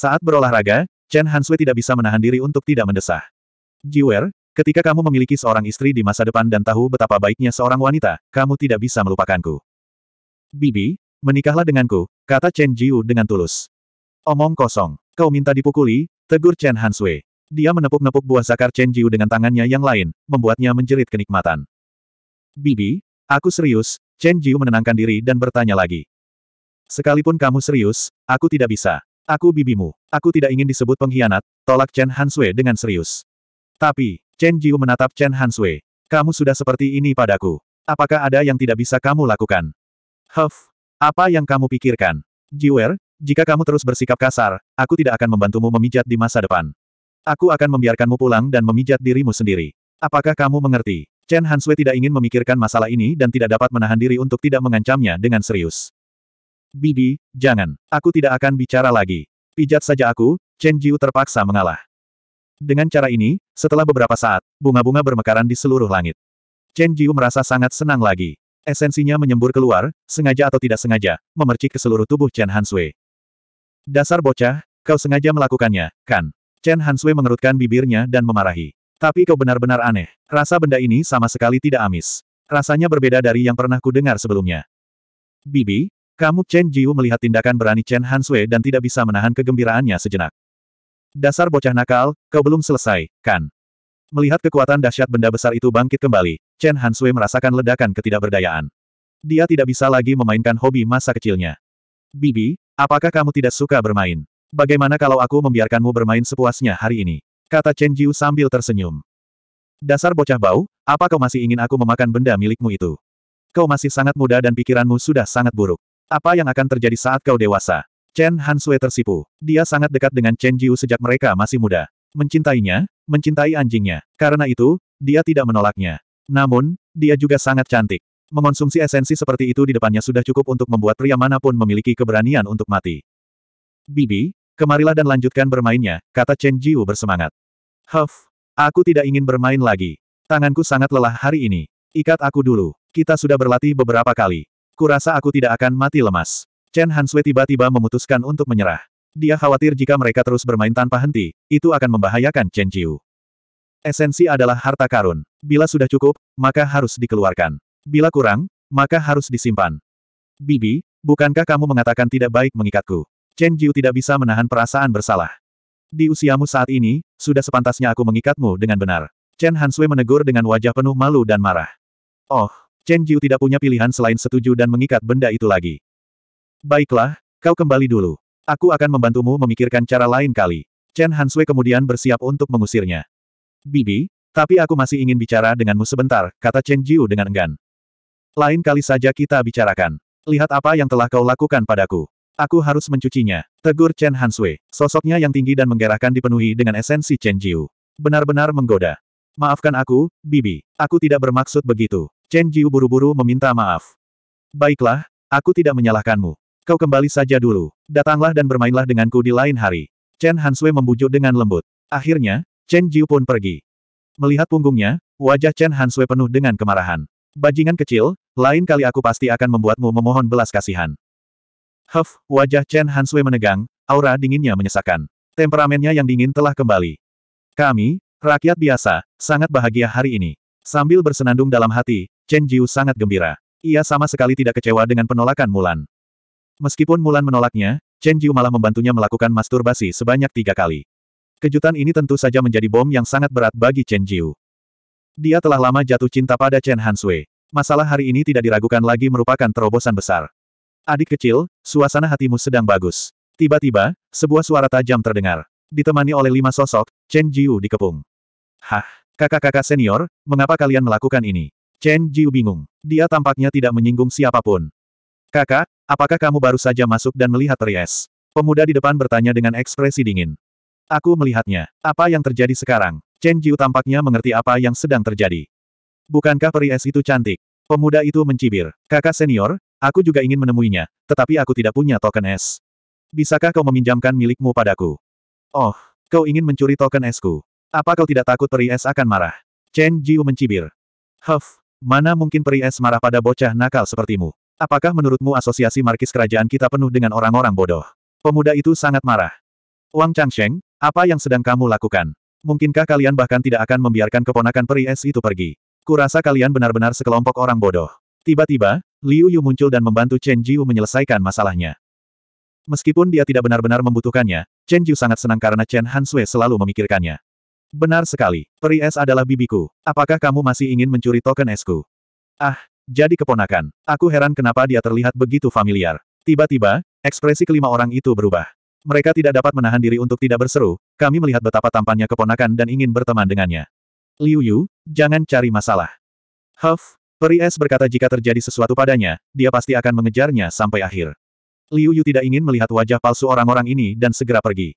Saat berolahraga, Chen Hanswe tidak bisa menahan diri untuk tidak mendesah. Jiwer, ketika kamu memiliki seorang istri di masa depan dan tahu betapa baiknya seorang wanita, kamu tidak bisa melupakanku. Bibi, menikahlah denganku, kata Chen Jiu dengan tulus. Omong kosong, kau minta dipukuli, tegur Chen Hanswe. Dia menepuk-nepuk buah zakar Chen Jiu dengan tangannya yang lain, membuatnya menjerit kenikmatan. Bibi, aku serius, Chen Jiu menenangkan diri dan bertanya lagi. Sekalipun kamu serius, aku tidak bisa. Aku bibimu. Aku tidak ingin disebut pengkhianat, tolak Chen Hansue dengan serius. Tapi, Chen Jiu menatap Chen Hansue. Kamu sudah seperti ini padaku. Apakah ada yang tidak bisa kamu lakukan? Huff, apa yang kamu pikirkan? Jiwer, jika kamu terus bersikap kasar, aku tidak akan membantumu memijat di masa depan. Aku akan membiarkanmu pulang dan memijat dirimu sendiri. Apakah kamu mengerti? Chen Hansue tidak ingin memikirkan masalah ini dan tidak dapat menahan diri untuk tidak mengancamnya dengan serius. Bibi, jangan. Aku tidak akan bicara lagi. Pijat saja aku, Chen Jiu terpaksa mengalah. Dengan cara ini, setelah beberapa saat, bunga-bunga bermekaran di seluruh langit. Chen Jiu merasa sangat senang lagi. Esensinya menyembur keluar, sengaja atau tidak sengaja, memercik ke seluruh tubuh Chen Hansui. Dasar bocah, kau sengaja melakukannya, kan? Chen Hansui mengerutkan bibirnya dan memarahi. Tapi kau benar-benar aneh. Rasa benda ini sama sekali tidak amis. Rasanya berbeda dari yang pernah ku dengar sebelumnya. Bibi, kamu Chen Jiu melihat tindakan berani Chen Hansue dan tidak bisa menahan kegembiraannya sejenak. Dasar bocah nakal, kau belum selesai, kan? Melihat kekuatan dahsyat benda besar itu bangkit kembali, Chen Hansue merasakan ledakan ketidakberdayaan. Dia tidak bisa lagi memainkan hobi masa kecilnya. Bibi, apakah kamu tidak suka bermain? Bagaimana kalau aku membiarkanmu bermain sepuasnya hari ini? Kata Chen Jiu sambil tersenyum. Dasar bocah bau, apa kau masih ingin aku memakan benda milikmu itu? Kau masih sangat muda dan pikiranmu sudah sangat buruk. Apa yang akan terjadi saat kau dewasa? Chen Hansue tersipu. Dia sangat dekat dengan Chen Jiu sejak mereka masih muda. Mencintainya, mencintai anjingnya. Karena itu, dia tidak menolaknya. Namun, dia juga sangat cantik. Mengonsumsi esensi seperti itu di depannya sudah cukup untuk membuat pria manapun memiliki keberanian untuk mati. Bibi, kemarilah dan lanjutkan bermainnya, kata Chen Jiu bersemangat. Huff, aku tidak ingin bermain lagi. Tanganku sangat lelah hari ini. Ikat aku dulu. Kita sudah berlatih beberapa kali. Kurasa aku tidak akan mati lemas. Chen Hanswe tiba-tiba memutuskan untuk menyerah. Dia khawatir jika mereka terus bermain tanpa henti, itu akan membahayakan Chen Jiu. Esensi adalah harta karun. Bila sudah cukup, maka harus dikeluarkan. Bila kurang, maka harus disimpan. Bibi, bukankah kamu mengatakan tidak baik mengikatku? Chen Jiu tidak bisa menahan perasaan bersalah. Di usiamu saat ini, sudah sepantasnya aku mengikatmu dengan benar. Chen Hanswe menegur dengan wajah penuh malu dan marah. Oh, Chen Jiu tidak punya pilihan selain setuju dan mengikat benda itu lagi. Baiklah, kau kembali dulu. Aku akan membantumu memikirkan cara lain kali. Chen Hanswe kemudian bersiap untuk mengusirnya. Bibi, tapi aku masih ingin bicara denganmu sebentar, kata Chen Jiu dengan enggan. Lain kali saja kita bicarakan. Lihat apa yang telah kau lakukan padaku. Aku harus mencucinya. Tegur Chen Hanswe. Sosoknya yang tinggi dan menggerakkan dipenuhi dengan esensi Chen Jiu. Benar-benar menggoda. Maafkan aku, Bibi. Aku tidak bermaksud begitu. Chen Jiu buru-buru meminta maaf. Baiklah, aku tidak menyalahkanmu. Kau kembali saja dulu. Datanglah dan bermainlah denganku di lain hari. Chen Hanswe membujuk dengan lembut. Akhirnya, Chen Jiu pun pergi. Melihat punggungnya, wajah Chen Hanswe penuh dengan kemarahan. Bajingan kecil, lain kali aku pasti akan membuatmu memohon belas kasihan. Huff, wajah Chen Hanswe menegang, aura dinginnya menyesakan. Temperamennya yang dingin telah kembali. Kami, rakyat biasa, sangat bahagia hari ini. Sambil bersenandung dalam hati, Chen Jiu sangat gembira. Ia sama sekali tidak kecewa dengan penolakan Mulan. Meskipun Mulan menolaknya, Chen Jiu malah membantunya melakukan masturbasi sebanyak tiga kali. Kejutan ini tentu saja menjadi bom yang sangat berat bagi Chen Jiu. Dia telah lama jatuh cinta pada Chen Hansui. Masalah hari ini tidak diragukan lagi merupakan terobosan besar. Adik kecil, suasana hatimu sedang bagus. Tiba-tiba, sebuah suara tajam terdengar. Ditemani oleh lima sosok, Chen Jiu dikepung. Hah! Kakak-kakak senior, mengapa kalian melakukan ini? Chen Jiu bingung. Dia tampaknya tidak menyinggung siapapun. Kakak, apakah kamu baru saja masuk dan melihat Ries? Pemuda di depan bertanya dengan ekspresi dingin. Aku melihatnya. Apa yang terjadi sekarang? Chen Jiu tampaknya mengerti apa yang sedang terjadi. Bukankah Ries itu cantik? Pemuda itu mencibir. Kakak senior, aku juga ingin menemuinya, tetapi aku tidak punya token es. Bisakah kau meminjamkan milikmu padaku? Oh, kau ingin mencuri token esku? Apa kau tidak takut peri es akan marah? Chen Jiu mencibir. Huff, mana mungkin peri es marah pada bocah nakal sepertimu? Apakah menurutmu asosiasi markis kerajaan kita penuh dengan orang-orang bodoh? Pemuda itu sangat marah. Wang Changsheng, apa yang sedang kamu lakukan? Mungkinkah kalian bahkan tidak akan membiarkan keponakan peri es itu pergi? Kurasa kalian benar-benar sekelompok orang bodoh. Tiba-tiba, Liu Yu muncul dan membantu Chen Jiu menyelesaikan masalahnya. Meskipun dia tidak benar-benar membutuhkannya, Chen Jiu sangat senang karena Chen Han selalu memikirkannya. Benar sekali. Peri es adalah bibiku. Apakah kamu masih ingin mencuri token esku? Ah, jadi keponakan. Aku heran kenapa dia terlihat begitu familiar. Tiba-tiba, ekspresi kelima orang itu berubah. Mereka tidak dapat menahan diri untuk tidak berseru, kami melihat betapa tampannya keponakan dan ingin berteman dengannya. Liu Yu, jangan cari masalah. Huff, Peri Es berkata jika terjadi sesuatu padanya, dia pasti akan mengejarnya sampai akhir. Liu Yu tidak ingin melihat wajah palsu orang-orang ini dan segera pergi.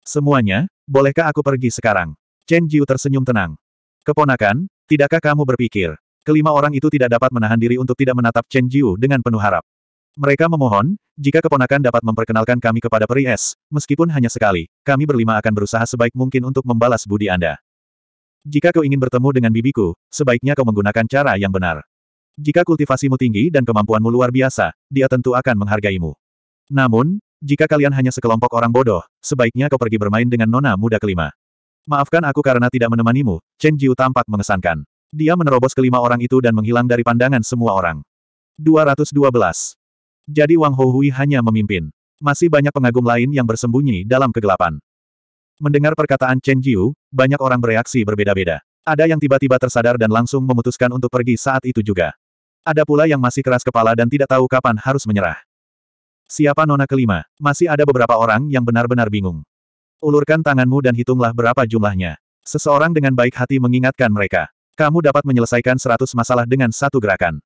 Semuanya, bolehkah aku pergi sekarang? Chen Jiu tersenyum tenang. Keponakan, tidakkah kamu berpikir, kelima orang itu tidak dapat menahan diri untuk tidak menatap Chen Jiu dengan penuh harap. Mereka memohon, jika keponakan dapat memperkenalkan kami kepada peri es, meskipun hanya sekali, kami berlima akan berusaha sebaik mungkin untuk membalas budi Anda. Jika kau ingin bertemu dengan bibiku, sebaiknya kau menggunakan cara yang benar. Jika kultivasimu tinggi dan kemampuanmu luar biasa, dia tentu akan menghargaimu. Namun, jika kalian hanya sekelompok orang bodoh, sebaiknya kau pergi bermain dengan nona muda kelima. Maafkan aku karena tidak menemanimu, Chen Jiu tampak mengesankan. Dia menerobos kelima orang itu dan menghilang dari pandangan semua orang. 212. Jadi Wang Houhui hanya memimpin. Masih banyak pengagum lain yang bersembunyi dalam kegelapan. Mendengar perkataan Chen Jiu, banyak orang bereaksi berbeda-beda. Ada yang tiba-tiba tersadar dan langsung memutuskan untuk pergi saat itu juga. Ada pula yang masih keras kepala dan tidak tahu kapan harus menyerah. Siapa nona kelima? Masih ada beberapa orang yang benar-benar bingung. Ulurkan tanganmu dan hitunglah berapa jumlahnya. Seseorang dengan baik hati mengingatkan mereka. Kamu dapat menyelesaikan seratus masalah dengan satu gerakan.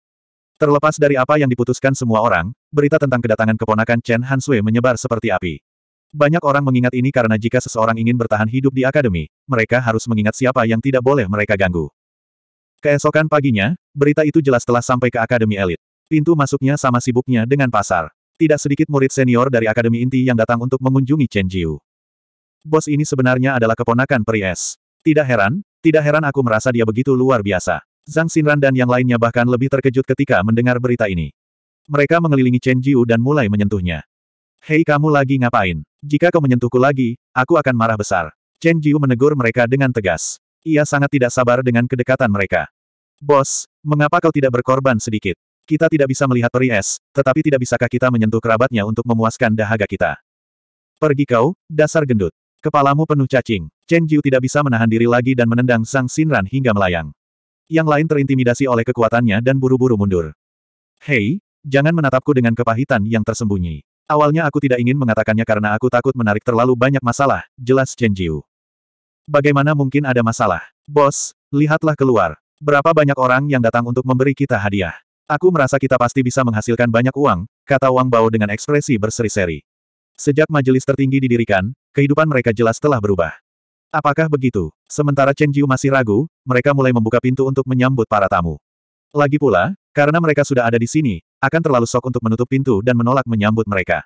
Terlepas dari apa yang diputuskan semua orang, berita tentang kedatangan keponakan Chen Hansui menyebar seperti api. Banyak orang mengingat ini karena jika seseorang ingin bertahan hidup di akademi, mereka harus mengingat siapa yang tidak boleh mereka ganggu. Keesokan paginya, berita itu jelas telah sampai ke akademi elit. Pintu masuknya sama sibuknya dengan pasar. Tidak sedikit murid senior dari Akademi Inti yang datang untuk mengunjungi Chen Jiu. Bos ini sebenarnya adalah keponakan Peri Es. Tidak heran, tidak heran aku merasa dia begitu luar biasa. Zhang Xinran dan yang lainnya bahkan lebih terkejut ketika mendengar berita ini. Mereka mengelilingi Chen Jiu dan mulai menyentuhnya. Hei kamu lagi ngapain? Jika kau menyentuhku lagi, aku akan marah besar. Chen Jiu menegur mereka dengan tegas. Ia sangat tidak sabar dengan kedekatan mereka. Bos, mengapa kau tidak berkorban sedikit? Kita tidak bisa melihat peri es, tetapi tidak bisakah kita menyentuh kerabatnya untuk memuaskan dahaga kita. Pergi kau, dasar gendut. Kepalamu penuh cacing. Chen Jiu tidak bisa menahan diri lagi dan menendang Sang Sinran hingga melayang. Yang lain terintimidasi oleh kekuatannya dan buru-buru mundur. Hei, jangan menatapku dengan kepahitan yang tersembunyi. Awalnya aku tidak ingin mengatakannya karena aku takut menarik terlalu banyak masalah, jelas Chen Jiu. Bagaimana mungkin ada masalah? Bos, lihatlah keluar. Berapa banyak orang yang datang untuk memberi kita hadiah. Aku merasa kita pasti bisa menghasilkan banyak uang, kata Wang Bao dengan ekspresi berseri-seri. Sejak majelis tertinggi didirikan, kehidupan mereka jelas telah berubah. Apakah begitu? Sementara Chen Jiu masih ragu, mereka mulai membuka pintu untuk menyambut para tamu. Lagi pula, karena mereka sudah ada di sini, akan terlalu sok untuk menutup pintu dan menolak menyambut mereka.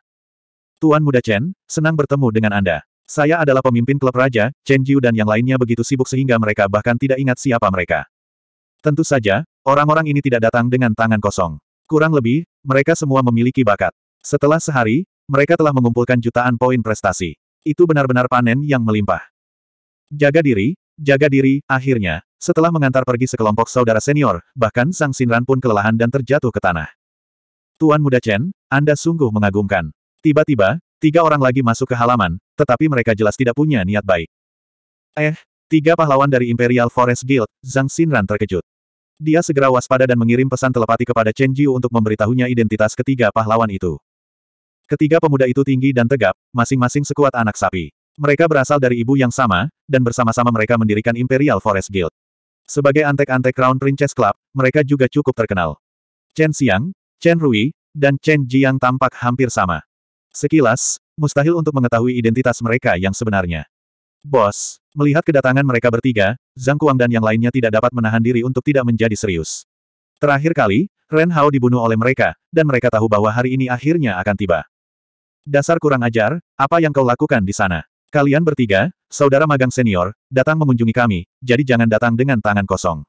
Tuan Muda Chen, senang bertemu dengan Anda. Saya adalah pemimpin klub raja, Chen Jiu dan yang lainnya begitu sibuk sehingga mereka bahkan tidak ingat siapa mereka. Tentu saja, orang-orang ini tidak datang dengan tangan kosong. Kurang lebih, mereka semua memiliki bakat. Setelah sehari, mereka telah mengumpulkan jutaan poin prestasi. Itu benar-benar panen yang melimpah. Jaga diri, jaga diri, akhirnya, setelah mengantar pergi sekelompok saudara senior, bahkan Sang Sinran pun kelelahan dan terjatuh ke tanah. Tuan Muda Chen, Anda sungguh mengagumkan. Tiba-tiba, tiga orang lagi masuk ke halaman, tetapi mereka jelas tidak punya niat baik. Eh, Tiga pahlawan dari Imperial Forest Guild, Zhang Xinran terkejut. Dia segera waspada dan mengirim pesan telepati kepada Chen Jiu untuk memberitahunya identitas ketiga pahlawan itu. Ketiga pemuda itu tinggi dan tegap, masing-masing sekuat anak sapi. Mereka berasal dari ibu yang sama, dan bersama-sama mereka mendirikan Imperial Forest Guild. Sebagai antek-antek Crown Princess Club, mereka juga cukup terkenal. Chen Xiang, Chen Rui, dan Chen Jiang tampak hampir sama. Sekilas, mustahil untuk mengetahui identitas mereka yang sebenarnya. Bos, melihat kedatangan mereka bertiga, Zhang Kuang dan yang lainnya tidak dapat menahan diri untuk tidak menjadi serius. Terakhir kali, Ren Hao dibunuh oleh mereka, dan mereka tahu bahwa hari ini akhirnya akan tiba. Dasar kurang ajar, apa yang kau lakukan di sana? Kalian bertiga, saudara magang senior, datang mengunjungi kami, jadi jangan datang dengan tangan kosong.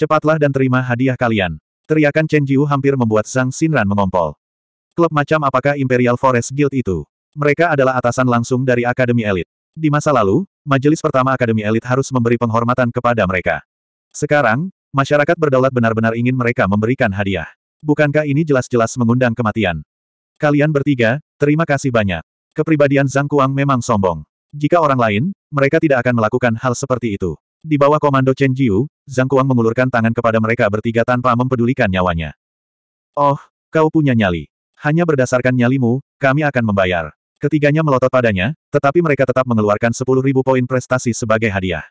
Cepatlah dan terima hadiah kalian. Teriakan Chen Jiu hampir membuat Zhang Xinran mengompol. Klub macam apakah Imperial Forest Guild itu? Mereka adalah atasan langsung dari Akademi Elit. Di masa lalu, majelis pertama Akademi Elit harus memberi penghormatan kepada mereka. Sekarang, masyarakat berdaulat benar-benar ingin mereka memberikan hadiah. Bukankah ini jelas-jelas mengundang kematian? Kalian bertiga, terima kasih banyak. Kepribadian Zhang Kuang memang sombong. Jika orang lain, mereka tidak akan melakukan hal seperti itu. Di bawah komando Chen Jiu, Zhang Kuang mengulurkan tangan kepada mereka bertiga tanpa mempedulikan nyawanya. Oh, kau punya nyali. Hanya berdasarkan nyalimu, kami akan membayar. Ketiganya melotot padanya, tetapi mereka tetap mengeluarkan sepuluh ribu poin prestasi sebagai hadiah.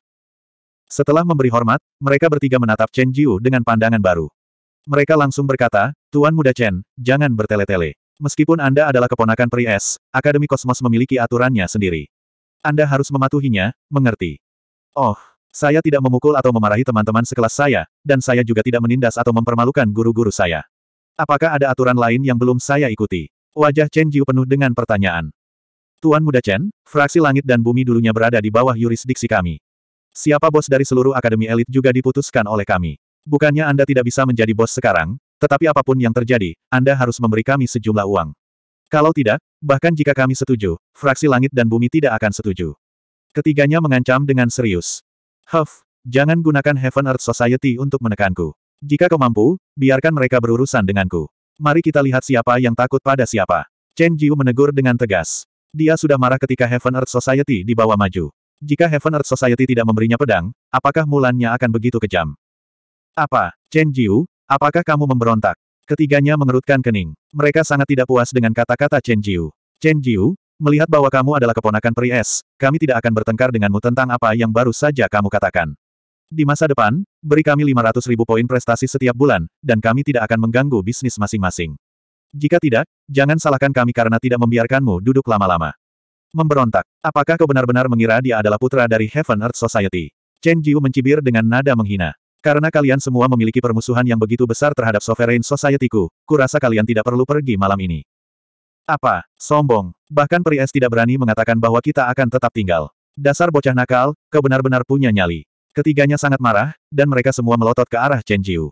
Setelah memberi hormat, mereka bertiga menatap Chen Jiu dengan pandangan baru. Mereka langsung berkata, Tuan Muda Chen, jangan bertele-tele. Meskipun Anda adalah keponakan Pri Es, Akademi Kosmos memiliki aturannya sendiri. Anda harus mematuhinya, mengerti. Oh, saya tidak memukul atau memarahi teman-teman sekelas saya, dan saya juga tidak menindas atau mempermalukan guru-guru saya. Apakah ada aturan lain yang belum saya ikuti? Wajah Chen Jiu penuh dengan pertanyaan. Tuan Muda Chen, fraksi langit dan bumi dulunya berada di bawah yurisdiksi kami. Siapa bos dari seluruh akademi elit juga diputuskan oleh kami. Bukannya Anda tidak bisa menjadi bos sekarang, tetapi apapun yang terjadi, Anda harus memberi kami sejumlah uang. Kalau tidak, bahkan jika kami setuju, fraksi langit dan bumi tidak akan setuju. Ketiganya mengancam dengan serius. Huff, jangan gunakan Heaven Earth Society untuk menekanku. Jika kau mampu, biarkan mereka berurusan denganku. Mari kita lihat siapa yang takut pada siapa. Chen Jiu menegur dengan tegas. Dia sudah marah ketika Heaven Earth Society dibawa maju. Jika Heaven Earth Society tidak memberinya pedang, apakah Mulannya akan begitu kejam? Apa, Chen Jiu, apakah kamu memberontak? Ketiganya mengerutkan kening. Mereka sangat tidak puas dengan kata-kata Chen Jiu. Chen Jiu, melihat bahwa kamu adalah keponakan pri es, kami tidak akan bertengkar denganmu tentang apa yang baru saja kamu katakan. Di masa depan, beri kami 500 ribu poin prestasi setiap bulan, dan kami tidak akan mengganggu bisnis masing-masing. Jika tidak, jangan salahkan kami karena tidak membiarkanmu duduk lama-lama. Memberontak, apakah kau benar-benar mengira dia adalah putra dari Heaven Earth Society? Chen Jiu mencibir dengan nada menghina. Karena kalian semua memiliki permusuhan yang begitu besar terhadap Sovereign Society-ku, kurasa kalian tidak perlu pergi malam ini. Apa? Sombong. Bahkan es tidak berani mengatakan bahwa kita akan tetap tinggal. Dasar bocah nakal, kau benar-benar punya nyali. Ketiganya sangat marah, dan mereka semua melotot ke arah Chen Jiu.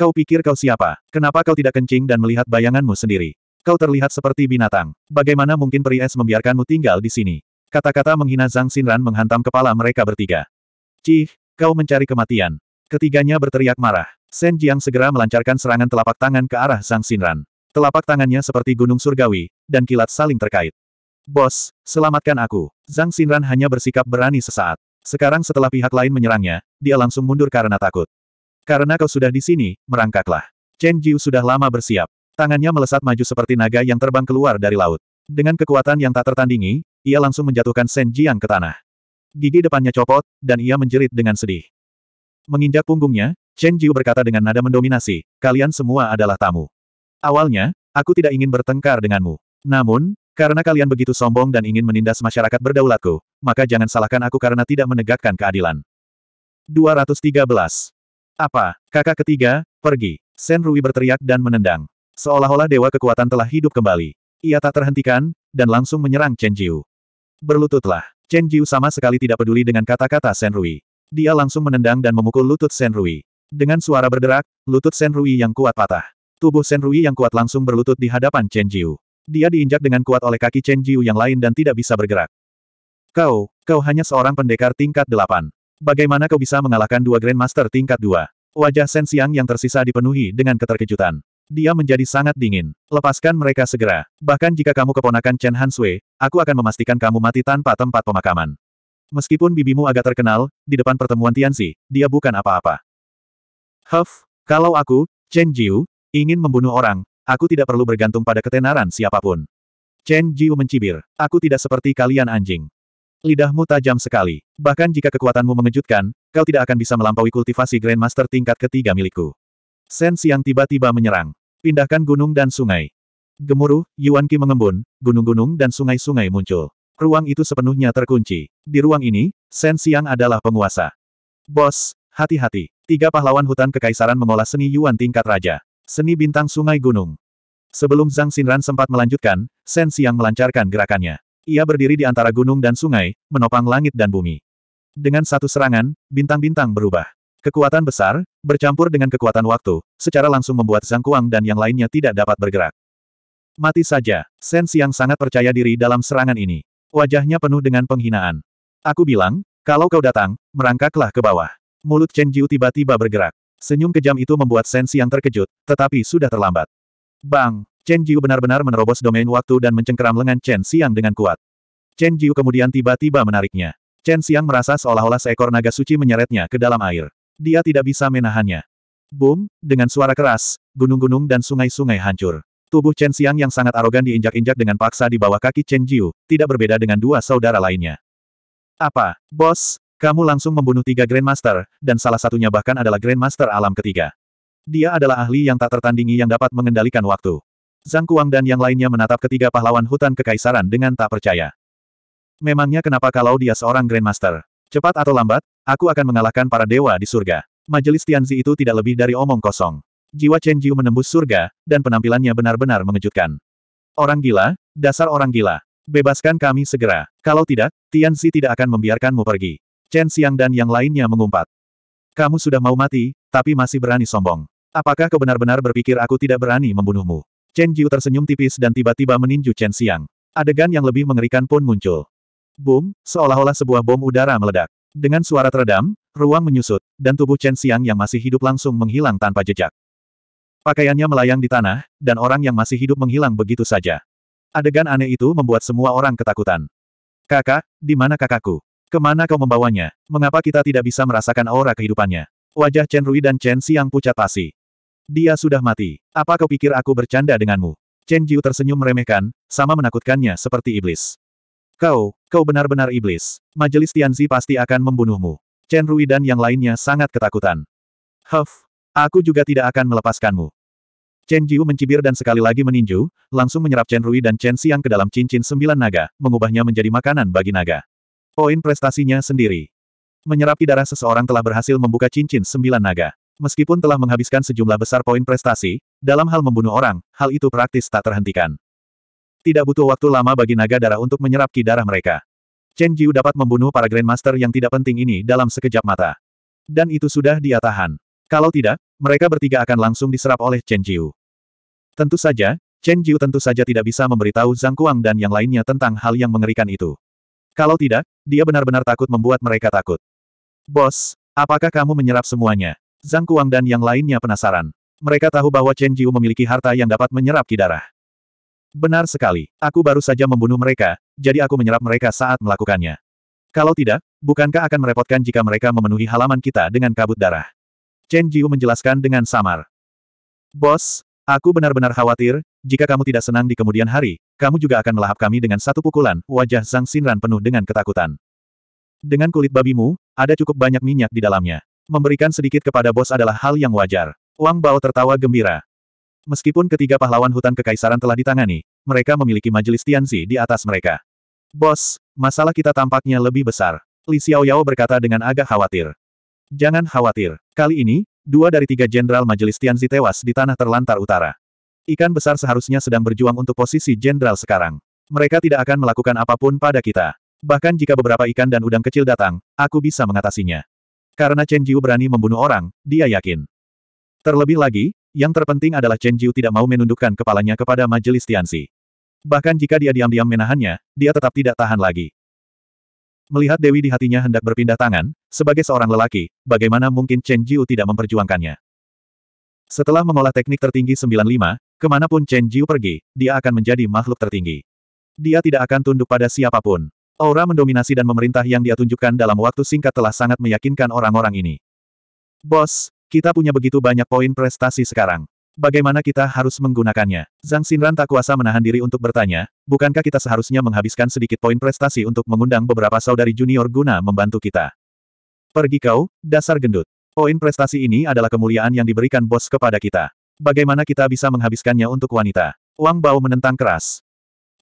Kau pikir kau siapa? Kenapa kau tidak kencing dan melihat bayanganmu sendiri? Kau terlihat seperti binatang. Bagaimana mungkin peri es membiarkanmu tinggal di sini? Kata-kata menghina Zhang Xinran menghantam kepala mereka bertiga. Cih, kau mencari kematian. Ketiganya berteriak marah. Shen Jiang segera melancarkan serangan telapak tangan ke arah Zhang Xinran. Telapak tangannya seperti gunung surgawi, dan kilat saling terkait. Bos, selamatkan aku. Zhang Xinran hanya bersikap berani sesaat. Sekarang setelah pihak lain menyerangnya, dia langsung mundur karena takut. Karena kau sudah di sini, merangkaklah. Chen Jiu sudah lama bersiap. Tangannya melesat maju seperti naga yang terbang keluar dari laut. Dengan kekuatan yang tak tertandingi, ia langsung menjatuhkan Shen Jiang ke tanah. Gigi depannya copot, dan ia menjerit dengan sedih. Menginjak punggungnya, Chen Jiu berkata dengan nada mendominasi, kalian semua adalah tamu. Awalnya, aku tidak ingin bertengkar denganmu. Namun, karena kalian begitu sombong dan ingin menindas masyarakat berdaulatku, maka jangan salahkan aku karena tidak menegakkan keadilan. 213. Apa? Kakak ketiga, pergi. Sen Rui berteriak dan menendang. Seolah-olah dewa kekuatan telah hidup kembali. Ia tak terhentikan, dan langsung menyerang Chen Jiu. Berlututlah. Chen Jiu sama sekali tidak peduli dengan kata-kata Sen Rui. Dia langsung menendang dan memukul lutut Sen Rui. Dengan suara berderak, lutut Sen Rui yang kuat patah. Tubuh Sen Rui yang kuat langsung berlutut di hadapan Chen Jiu. Dia diinjak dengan kuat oleh kaki Chen Jiu yang lain dan tidak bisa bergerak. Kau, kau hanya seorang pendekar tingkat delapan. Bagaimana kau bisa mengalahkan dua Grandmaster tingkat dua? Wajah Sen Xiang yang tersisa dipenuhi dengan keterkejutan. Dia menjadi sangat dingin. Lepaskan mereka segera. Bahkan jika kamu keponakan Chen Han Sui, aku akan memastikan kamu mati tanpa tempat pemakaman. Meskipun bibimu agak terkenal, di depan pertemuan Tian Tianxi, dia bukan apa-apa. Huff, kalau aku, Chen Jiu, ingin membunuh orang, aku tidak perlu bergantung pada ketenaran siapapun. Chen Jiu mencibir, aku tidak seperti kalian anjing. Lidahmu tajam sekali. Bahkan jika kekuatanmu mengejutkan, kau tidak akan bisa melampaui kultivasi Grandmaster tingkat ketiga milikku. Sen Siang tiba-tiba menyerang. Pindahkan gunung dan sungai. Gemuruh, Yuan Qi mengembun, gunung-gunung dan sungai-sungai muncul. Ruang itu sepenuhnya terkunci. Di ruang ini, Sen Siang adalah penguasa. Bos, hati-hati. Tiga pahlawan hutan kekaisaran mengolah seni Yuan tingkat raja. Seni bintang sungai gunung. Sebelum Zhang Xinran sempat melanjutkan, Sen Siang melancarkan gerakannya. Ia berdiri di antara gunung dan sungai, menopang langit dan bumi. Dengan satu serangan, bintang-bintang berubah. Kekuatan besar, bercampur dengan kekuatan waktu, secara langsung membuat Zhang Kuang dan yang lainnya tidak dapat bergerak. Mati saja, Sen Siang sangat percaya diri dalam serangan ini. Wajahnya penuh dengan penghinaan. Aku bilang, kalau kau datang, merangkaklah ke bawah. Mulut Chen Jiu tiba-tiba bergerak. Senyum kejam itu membuat Sen Siang terkejut, tetapi sudah terlambat. Bang! Chen Jiu benar-benar menerobos domain waktu dan mencengkeram lengan Chen Xiang dengan kuat. Chen Jiu kemudian tiba-tiba menariknya. Chen Xiang merasa seolah-olah seekor naga suci menyeretnya ke dalam air. Dia tidak bisa menahannya. Boom, dengan suara keras, gunung-gunung dan sungai-sungai hancur. Tubuh Chen Xiang yang sangat arogan diinjak-injak dengan paksa di bawah kaki Chen Jiu, tidak berbeda dengan dua saudara lainnya. Apa, bos? Kamu langsung membunuh tiga Grandmaster, dan salah satunya bahkan adalah Grandmaster alam ketiga. Dia adalah ahli yang tak tertandingi yang dapat mengendalikan waktu. Zhang Kuang dan yang lainnya menatap ketiga pahlawan hutan kekaisaran dengan tak percaya. Memangnya kenapa kalau dia seorang Grandmaster? Cepat atau lambat, aku akan mengalahkan para dewa di surga. Majelis Tianzi itu tidak lebih dari omong kosong. Jiwa Chen Jiu menembus surga, dan penampilannya benar-benar mengejutkan. Orang gila, dasar orang gila. Bebaskan kami segera. Kalau tidak, Tianzi tidak akan membiarkanmu pergi. Chen Xiang dan yang lainnya mengumpat. Kamu sudah mau mati, tapi masih berani sombong. Apakah kau benar-benar berpikir aku tidak berani membunuhmu? Chen Jiu tersenyum tipis dan tiba-tiba meninju Chen Xiang. Adegan yang lebih mengerikan pun muncul. Boom, seolah-olah sebuah bom udara meledak. Dengan suara teredam, ruang menyusut, dan tubuh Chen Xiang yang masih hidup langsung menghilang tanpa jejak. Pakaiannya melayang di tanah, dan orang yang masih hidup menghilang begitu saja. Adegan aneh itu membuat semua orang ketakutan. Kakak, di mana kakakku? Kemana kau membawanya? Mengapa kita tidak bisa merasakan aura kehidupannya? Wajah Chen Rui dan Chen Xiang pucat pasi. Dia sudah mati. Apa kau pikir aku bercanda denganmu? Chen Jiu tersenyum meremehkan, sama menakutkannya seperti iblis. Kau, kau benar-benar iblis. Majelis Tianzi pasti akan membunuhmu. Chen Rui dan yang lainnya sangat ketakutan. Huff, aku juga tidak akan melepaskanmu. Chen Jiu mencibir dan sekali lagi meninju, langsung menyerap Chen Rui dan Chen Xiang ke dalam cincin sembilan naga, mengubahnya menjadi makanan bagi naga. Poin prestasinya sendiri. Menyerap darah seseorang telah berhasil membuka cincin sembilan naga. Meskipun telah menghabiskan sejumlah besar poin prestasi, dalam hal membunuh orang, hal itu praktis tak terhentikan. Tidak butuh waktu lama bagi naga darah untuk menyerap ki darah mereka. Chen Jiu dapat membunuh para Grandmaster yang tidak penting ini dalam sekejap mata. Dan itu sudah dia tahan. Kalau tidak, mereka bertiga akan langsung diserap oleh Chen Jiu. Tentu saja, Chen Jiu tentu saja tidak bisa memberitahu Zhang Kuang dan yang lainnya tentang hal yang mengerikan itu. Kalau tidak, dia benar-benar takut membuat mereka takut. Bos, apakah kamu menyerap semuanya? Zhang Kuang dan yang lainnya penasaran. Mereka tahu bahwa Chen Jiu memiliki harta yang dapat menyerap kidarah. Benar sekali, aku baru saja membunuh mereka, jadi aku menyerap mereka saat melakukannya. Kalau tidak, bukankah akan merepotkan jika mereka memenuhi halaman kita dengan kabut darah? Chen Jiu menjelaskan dengan samar. Bos, aku benar-benar khawatir, jika kamu tidak senang di kemudian hari, kamu juga akan melahap kami dengan satu pukulan, wajah Zhang Xinran penuh dengan ketakutan. Dengan kulit babimu, ada cukup banyak minyak di dalamnya. Memberikan sedikit kepada bos adalah hal yang wajar. Wang Bao tertawa gembira. Meskipun ketiga pahlawan hutan kekaisaran telah ditangani, mereka memiliki majelis Tianzi di atas mereka. Bos, masalah kita tampaknya lebih besar. Li Xiaoyao berkata dengan agak khawatir. Jangan khawatir. Kali ini, dua dari tiga jenderal majelis Tianzi tewas di tanah terlantar utara. Ikan besar seharusnya sedang berjuang untuk posisi jenderal sekarang. Mereka tidak akan melakukan apapun pada kita. Bahkan jika beberapa ikan dan udang kecil datang, aku bisa mengatasinya. Karena Chen Jiu berani membunuh orang, dia yakin. Terlebih lagi, yang terpenting adalah Chen Jiu tidak mau menundukkan kepalanya kepada majelis Tianxi. Bahkan jika dia diam-diam menahannya, dia tetap tidak tahan lagi. Melihat Dewi di hatinya hendak berpindah tangan, sebagai seorang lelaki, bagaimana mungkin Chen Jiu tidak memperjuangkannya? Setelah mengolah teknik tertinggi 95, kemanapun Chen Jiu pergi, dia akan menjadi makhluk tertinggi. Dia tidak akan tunduk pada siapapun. Aura mendominasi dan memerintah yang dia tunjukkan dalam waktu singkat telah sangat meyakinkan orang-orang ini. Bos, kita punya begitu banyak poin prestasi sekarang. Bagaimana kita harus menggunakannya? Zhang Xinran tak kuasa menahan diri untuk bertanya, bukankah kita seharusnya menghabiskan sedikit poin prestasi untuk mengundang beberapa saudari junior guna membantu kita? Pergi kau, dasar gendut. Poin prestasi ini adalah kemuliaan yang diberikan bos kepada kita. Bagaimana kita bisa menghabiskannya untuk wanita? Wang Bao menentang keras.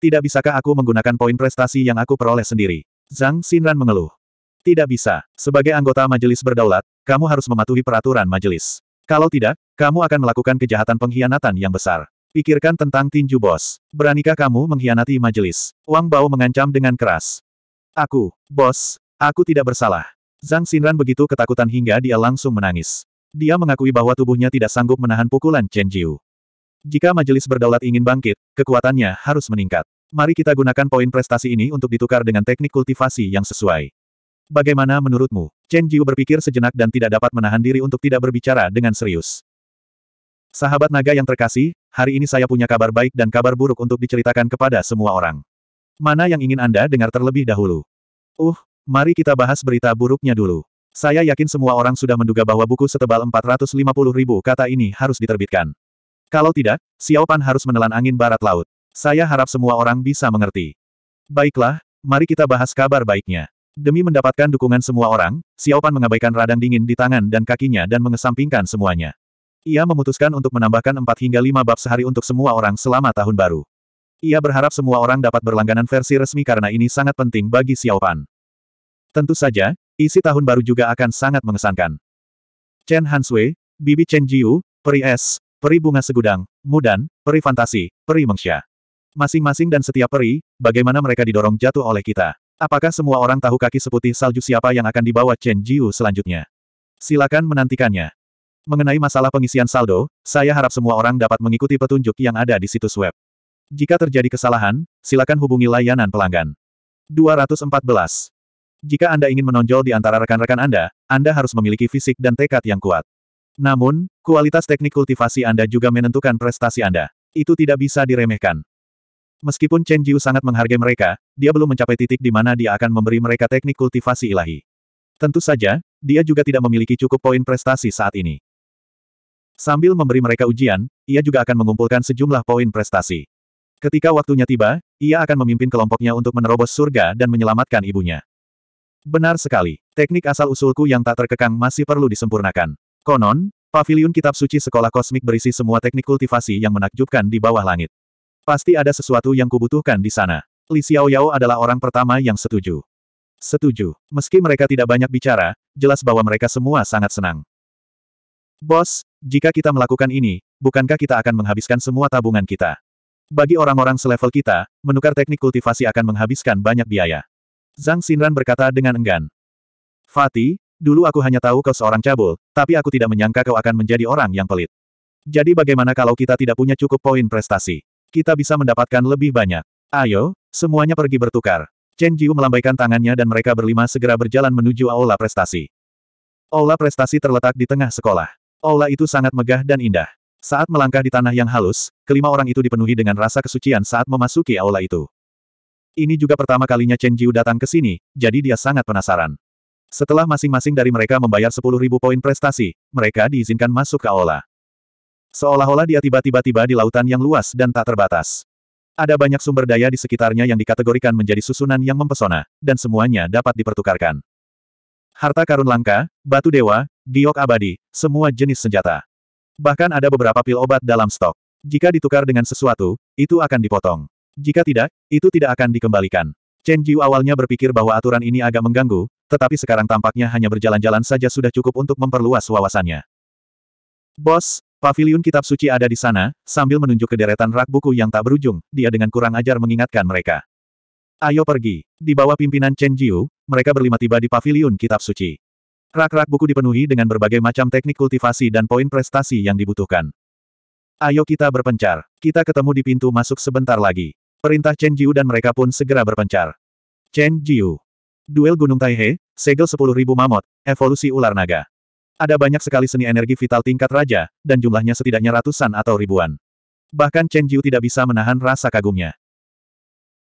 Tidak bisakah aku menggunakan poin prestasi yang aku peroleh sendiri? Zhang Xinran mengeluh. Tidak bisa. Sebagai anggota majelis berdaulat, kamu harus mematuhi peraturan majelis. Kalau tidak, kamu akan melakukan kejahatan pengkhianatan yang besar. Pikirkan tentang tinju bos. Beranikah kamu mengkhianati majelis? Wang Bao mengancam dengan keras. Aku, bos, aku tidak bersalah. Zhang Xinran begitu ketakutan hingga dia langsung menangis. Dia mengakui bahwa tubuhnya tidak sanggup menahan pukulan Chen Jiu. Jika majelis berdaulat ingin bangkit, kekuatannya harus meningkat. Mari kita gunakan poin prestasi ini untuk ditukar dengan teknik kultivasi yang sesuai. Bagaimana menurutmu? Chen Jiu berpikir sejenak dan tidak dapat menahan diri untuk tidak berbicara dengan serius. Sahabat naga yang terkasih, hari ini saya punya kabar baik dan kabar buruk untuk diceritakan kepada semua orang. Mana yang ingin Anda dengar terlebih dahulu? Uh, mari kita bahas berita buruknya dulu. Saya yakin semua orang sudah menduga bahwa buku setebal 450 ribu kata ini harus diterbitkan. Kalau tidak, Xiao Pan harus menelan angin barat laut. Saya harap semua orang bisa mengerti. Baiklah, mari kita bahas kabar baiknya. Demi mendapatkan dukungan semua orang, Xiaopan mengabaikan radang dingin di tangan dan kakinya dan mengesampingkan semuanya. Ia memutuskan untuk menambahkan 4 hingga 5 bab sehari untuk semua orang selama tahun baru. Ia berharap semua orang dapat berlangganan versi resmi karena ini sangat penting bagi Xiaopan. Tentu saja, isi tahun baru juga akan sangat mengesankan. Chen Hanswe, Bibi Chen Jiu, Peri Es, Peri Bunga Segudang, Mudan, Peri Fantasi, Peri Mengsha. Masing-masing dan setiap peri, bagaimana mereka didorong jatuh oleh kita. Apakah semua orang tahu kaki seputih salju siapa yang akan dibawa Chen Jiu selanjutnya? Silakan menantikannya. Mengenai masalah pengisian saldo, saya harap semua orang dapat mengikuti petunjuk yang ada di situs web. Jika terjadi kesalahan, silakan hubungi layanan pelanggan. 214. Jika Anda ingin menonjol di antara rekan-rekan Anda, Anda harus memiliki fisik dan tekad yang kuat. Namun, kualitas teknik kultivasi Anda juga menentukan prestasi Anda. Itu tidak bisa diremehkan. Meskipun Chen Jiu sangat menghargai mereka, dia belum mencapai titik di mana dia akan memberi mereka teknik kultivasi ilahi. Tentu saja, dia juga tidak memiliki cukup poin prestasi saat ini. Sambil memberi mereka ujian, ia juga akan mengumpulkan sejumlah poin prestasi. Ketika waktunya tiba, ia akan memimpin kelompoknya untuk menerobos surga dan menyelamatkan ibunya. Benar sekali, teknik asal-usulku yang tak terkekang masih perlu disempurnakan. Konon, paviliun kitab suci sekolah kosmik berisi semua teknik kultivasi yang menakjubkan di bawah langit. Pasti ada sesuatu yang kubutuhkan di sana. Li Xiaoyao adalah orang pertama yang setuju. Setuju. Meski mereka tidak banyak bicara, jelas bahwa mereka semua sangat senang. Bos, jika kita melakukan ini, bukankah kita akan menghabiskan semua tabungan kita? Bagi orang-orang selevel kita, menukar teknik kultivasi akan menghabiskan banyak biaya. Zhang Xinran berkata dengan enggan. Fati, dulu aku hanya tahu kau seorang cabul, tapi aku tidak menyangka kau akan menjadi orang yang pelit. Jadi bagaimana kalau kita tidak punya cukup poin prestasi? kita bisa mendapatkan lebih banyak. Ayo, semuanya pergi bertukar. Chen Jiu melambaikan tangannya dan mereka berlima segera berjalan menuju aula prestasi. Aula prestasi terletak di tengah sekolah. Aula itu sangat megah dan indah. Saat melangkah di tanah yang halus, kelima orang itu dipenuhi dengan rasa kesucian saat memasuki aula itu. Ini juga pertama kalinya Chen Jiu datang ke sini, jadi dia sangat penasaran. Setelah masing-masing dari mereka membayar 10.000 poin prestasi, mereka diizinkan masuk ke aula. Seolah-olah dia tiba-tiba-tiba di lautan yang luas dan tak terbatas. Ada banyak sumber daya di sekitarnya yang dikategorikan menjadi susunan yang mempesona, dan semuanya dapat dipertukarkan. Harta karun langka, batu dewa, giok abadi, semua jenis senjata. Bahkan ada beberapa pil obat dalam stok. Jika ditukar dengan sesuatu, itu akan dipotong. Jika tidak, itu tidak akan dikembalikan. Chen Jiu awalnya berpikir bahwa aturan ini agak mengganggu, tetapi sekarang tampaknya hanya berjalan-jalan saja sudah cukup untuk memperluas wawasannya. Bos, Paviliun Kitab Suci ada di sana, sambil menunjuk ke deretan rak buku yang tak berujung, dia dengan kurang ajar mengingatkan mereka. Ayo pergi. Di bawah pimpinan Chen Jiu, mereka berlima tiba di paviliun Kitab Suci. Rak-rak buku dipenuhi dengan berbagai macam teknik kultivasi dan poin prestasi yang dibutuhkan. Ayo kita berpencar. Kita ketemu di pintu masuk sebentar lagi. Perintah Chen Jiu dan mereka pun segera berpencar. Chen Jiu. Duel Gunung Taihe, segel 10.000 mamot, evolusi ular naga. Ada banyak sekali seni energi vital tingkat raja, dan jumlahnya setidaknya ratusan atau ribuan. Bahkan Chen Jiu tidak bisa menahan rasa kagumnya.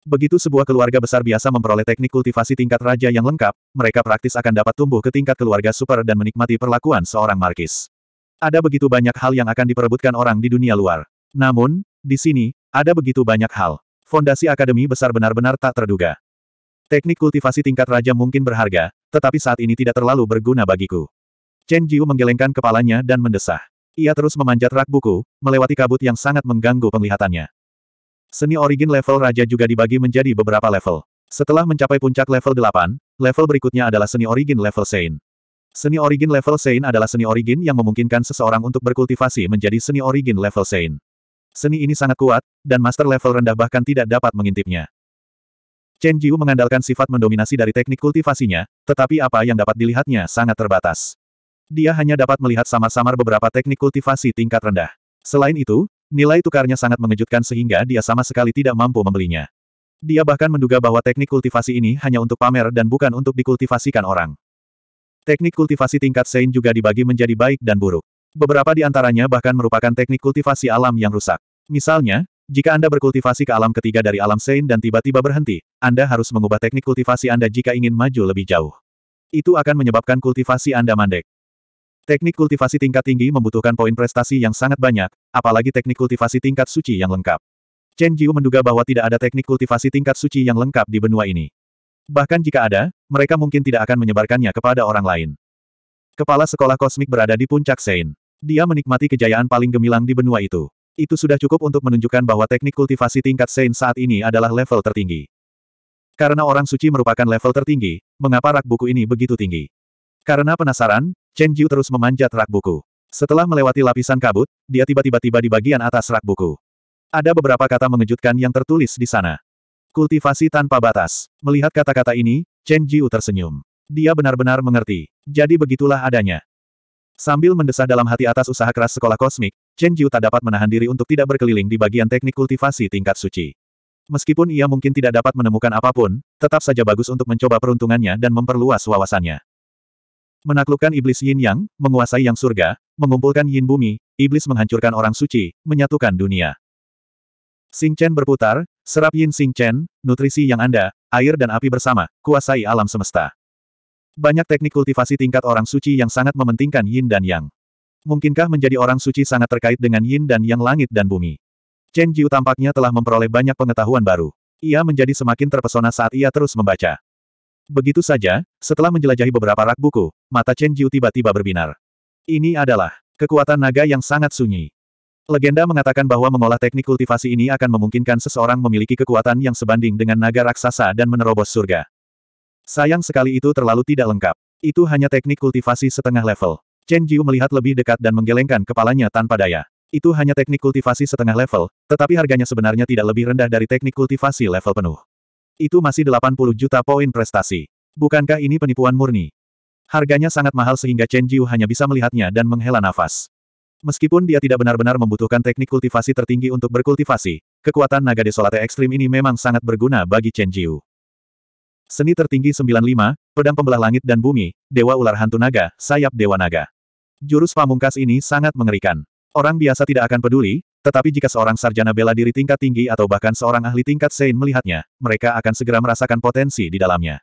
Begitu sebuah keluarga besar biasa memperoleh teknik kultivasi tingkat raja yang lengkap, mereka praktis akan dapat tumbuh ke tingkat keluarga super dan menikmati perlakuan seorang markis. Ada begitu banyak hal yang akan diperebutkan orang di dunia luar. Namun, di sini, ada begitu banyak hal. Fondasi akademi besar benar-benar tak terduga. Teknik kultivasi tingkat raja mungkin berharga, tetapi saat ini tidak terlalu berguna bagiku. Chen Jiu menggelengkan kepalanya dan mendesah. Ia terus memanjat rak buku, melewati kabut yang sangat mengganggu penglihatannya. Seni origin level raja juga dibagi menjadi beberapa level. Setelah mencapai puncak level 8, level berikutnya adalah seni origin level Sein. Seni origin level Sein adalah seni origin yang memungkinkan seseorang untuk berkultivasi menjadi seni origin level Sein. Seni ini sangat kuat, dan master level rendah bahkan tidak dapat mengintipnya. Chen Jiu mengandalkan sifat mendominasi dari teknik kultivasinya, tetapi apa yang dapat dilihatnya sangat terbatas dia hanya dapat melihat samar-samar beberapa teknik kultivasi tingkat rendah. Selain itu, nilai tukarnya sangat mengejutkan sehingga dia sama sekali tidak mampu membelinya. Dia bahkan menduga bahwa teknik kultivasi ini hanya untuk pamer dan bukan untuk dikultivasikan orang. Teknik kultivasi tingkat Sein juga dibagi menjadi baik dan buruk. Beberapa di antaranya bahkan merupakan teknik kultivasi alam yang rusak. Misalnya, jika Anda berkultivasi ke alam ketiga dari alam Sein dan tiba-tiba berhenti, Anda harus mengubah teknik kultivasi Anda jika ingin maju lebih jauh. Itu akan menyebabkan kultivasi Anda mandek. Teknik kultivasi tingkat tinggi membutuhkan poin prestasi yang sangat banyak, apalagi teknik kultivasi tingkat suci yang lengkap. Chen Jiu menduga bahwa tidak ada teknik kultivasi tingkat suci yang lengkap di benua ini. Bahkan jika ada, mereka mungkin tidak akan menyebarkannya kepada orang lain. Kepala sekolah kosmik berada di puncak Sein. Dia menikmati kejayaan paling gemilang di benua itu. Itu sudah cukup untuk menunjukkan bahwa teknik kultivasi tingkat Sein saat ini adalah level tertinggi. Karena orang suci merupakan level tertinggi, mengapa rak buku ini begitu tinggi? Karena penasaran, Chen Jiu terus memanjat rak buku. Setelah melewati lapisan kabut, dia tiba-tiba tiba di bagian atas rak buku. Ada beberapa kata mengejutkan yang tertulis di sana. Kultivasi tanpa batas. Melihat kata-kata ini, Chen Jiu tersenyum. Dia benar-benar mengerti. Jadi begitulah adanya. Sambil mendesah dalam hati atas usaha keras sekolah kosmik, Chen Jiu tak dapat menahan diri untuk tidak berkeliling di bagian teknik kultivasi tingkat suci. Meskipun ia mungkin tidak dapat menemukan apapun, tetap saja bagus untuk mencoba peruntungannya dan memperluas wawasannya. Menaklukkan iblis yin yang, menguasai yang surga, mengumpulkan yin bumi, iblis menghancurkan orang suci, menyatukan dunia. Sing Chen berputar, serap yin Sing Chen, nutrisi yang Anda, air dan api bersama, kuasai alam semesta. Banyak teknik kultivasi tingkat orang suci yang sangat mementingkan yin dan yang. Mungkinkah menjadi orang suci sangat terkait dengan yin dan yang langit dan bumi? Chen Jiu tampaknya telah memperoleh banyak pengetahuan baru. Ia menjadi semakin terpesona saat ia terus membaca. Begitu saja, setelah menjelajahi beberapa rak buku, mata Chen Jiu tiba-tiba berbinar. Ini adalah kekuatan naga yang sangat sunyi. Legenda mengatakan bahwa mengolah teknik kultivasi ini akan memungkinkan seseorang memiliki kekuatan yang sebanding dengan naga raksasa dan menerobos surga. Sayang sekali itu terlalu tidak lengkap. Itu hanya teknik kultivasi setengah level. Chen Jiu melihat lebih dekat dan menggelengkan kepalanya tanpa daya. Itu hanya teknik kultivasi setengah level, tetapi harganya sebenarnya tidak lebih rendah dari teknik kultivasi level penuh. Itu masih 80 juta poin prestasi. Bukankah ini penipuan murni? Harganya sangat mahal sehingga Chen Jiu hanya bisa melihatnya dan menghela nafas. Meskipun dia tidak benar-benar membutuhkan teknik kultivasi tertinggi untuk berkultivasi, kekuatan naga desolate ekstrim ini memang sangat berguna bagi Chen Jiu. Seni tertinggi 95, pedang pembelah langit dan bumi, dewa ular hantu naga, sayap dewa naga. Jurus pamungkas ini sangat mengerikan. Orang biasa tidak akan peduli, tetapi jika seorang sarjana bela diri tingkat tinggi atau bahkan seorang ahli tingkat Sein melihatnya, mereka akan segera merasakan potensi di dalamnya.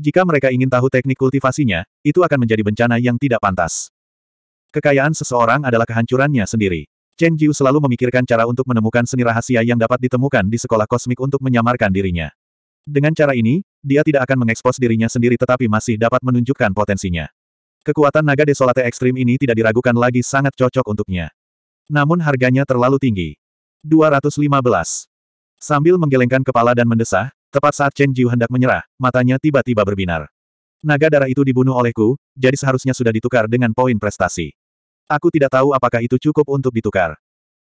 Jika mereka ingin tahu teknik kultivasinya, itu akan menjadi bencana yang tidak pantas. Kekayaan seseorang adalah kehancurannya sendiri. Chen Jiu selalu memikirkan cara untuk menemukan seni rahasia yang dapat ditemukan di sekolah kosmik untuk menyamarkan dirinya. Dengan cara ini, dia tidak akan mengekspos dirinya sendiri tetapi masih dapat menunjukkan potensinya. Kekuatan naga desolate ekstrim ini tidak diragukan lagi sangat cocok untuknya. Namun harganya terlalu tinggi. 215. Sambil menggelengkan kepala dan mendesah, tepat saat Chen Jiu hendak menyerah, matanya tiba-tiba berbinar. Naga darah itu dibunuh olehku, jadi seharusnya sudah ditukar dengan poin prestasi. Aku tidak tahu apakah itu cukup untuk ditukar.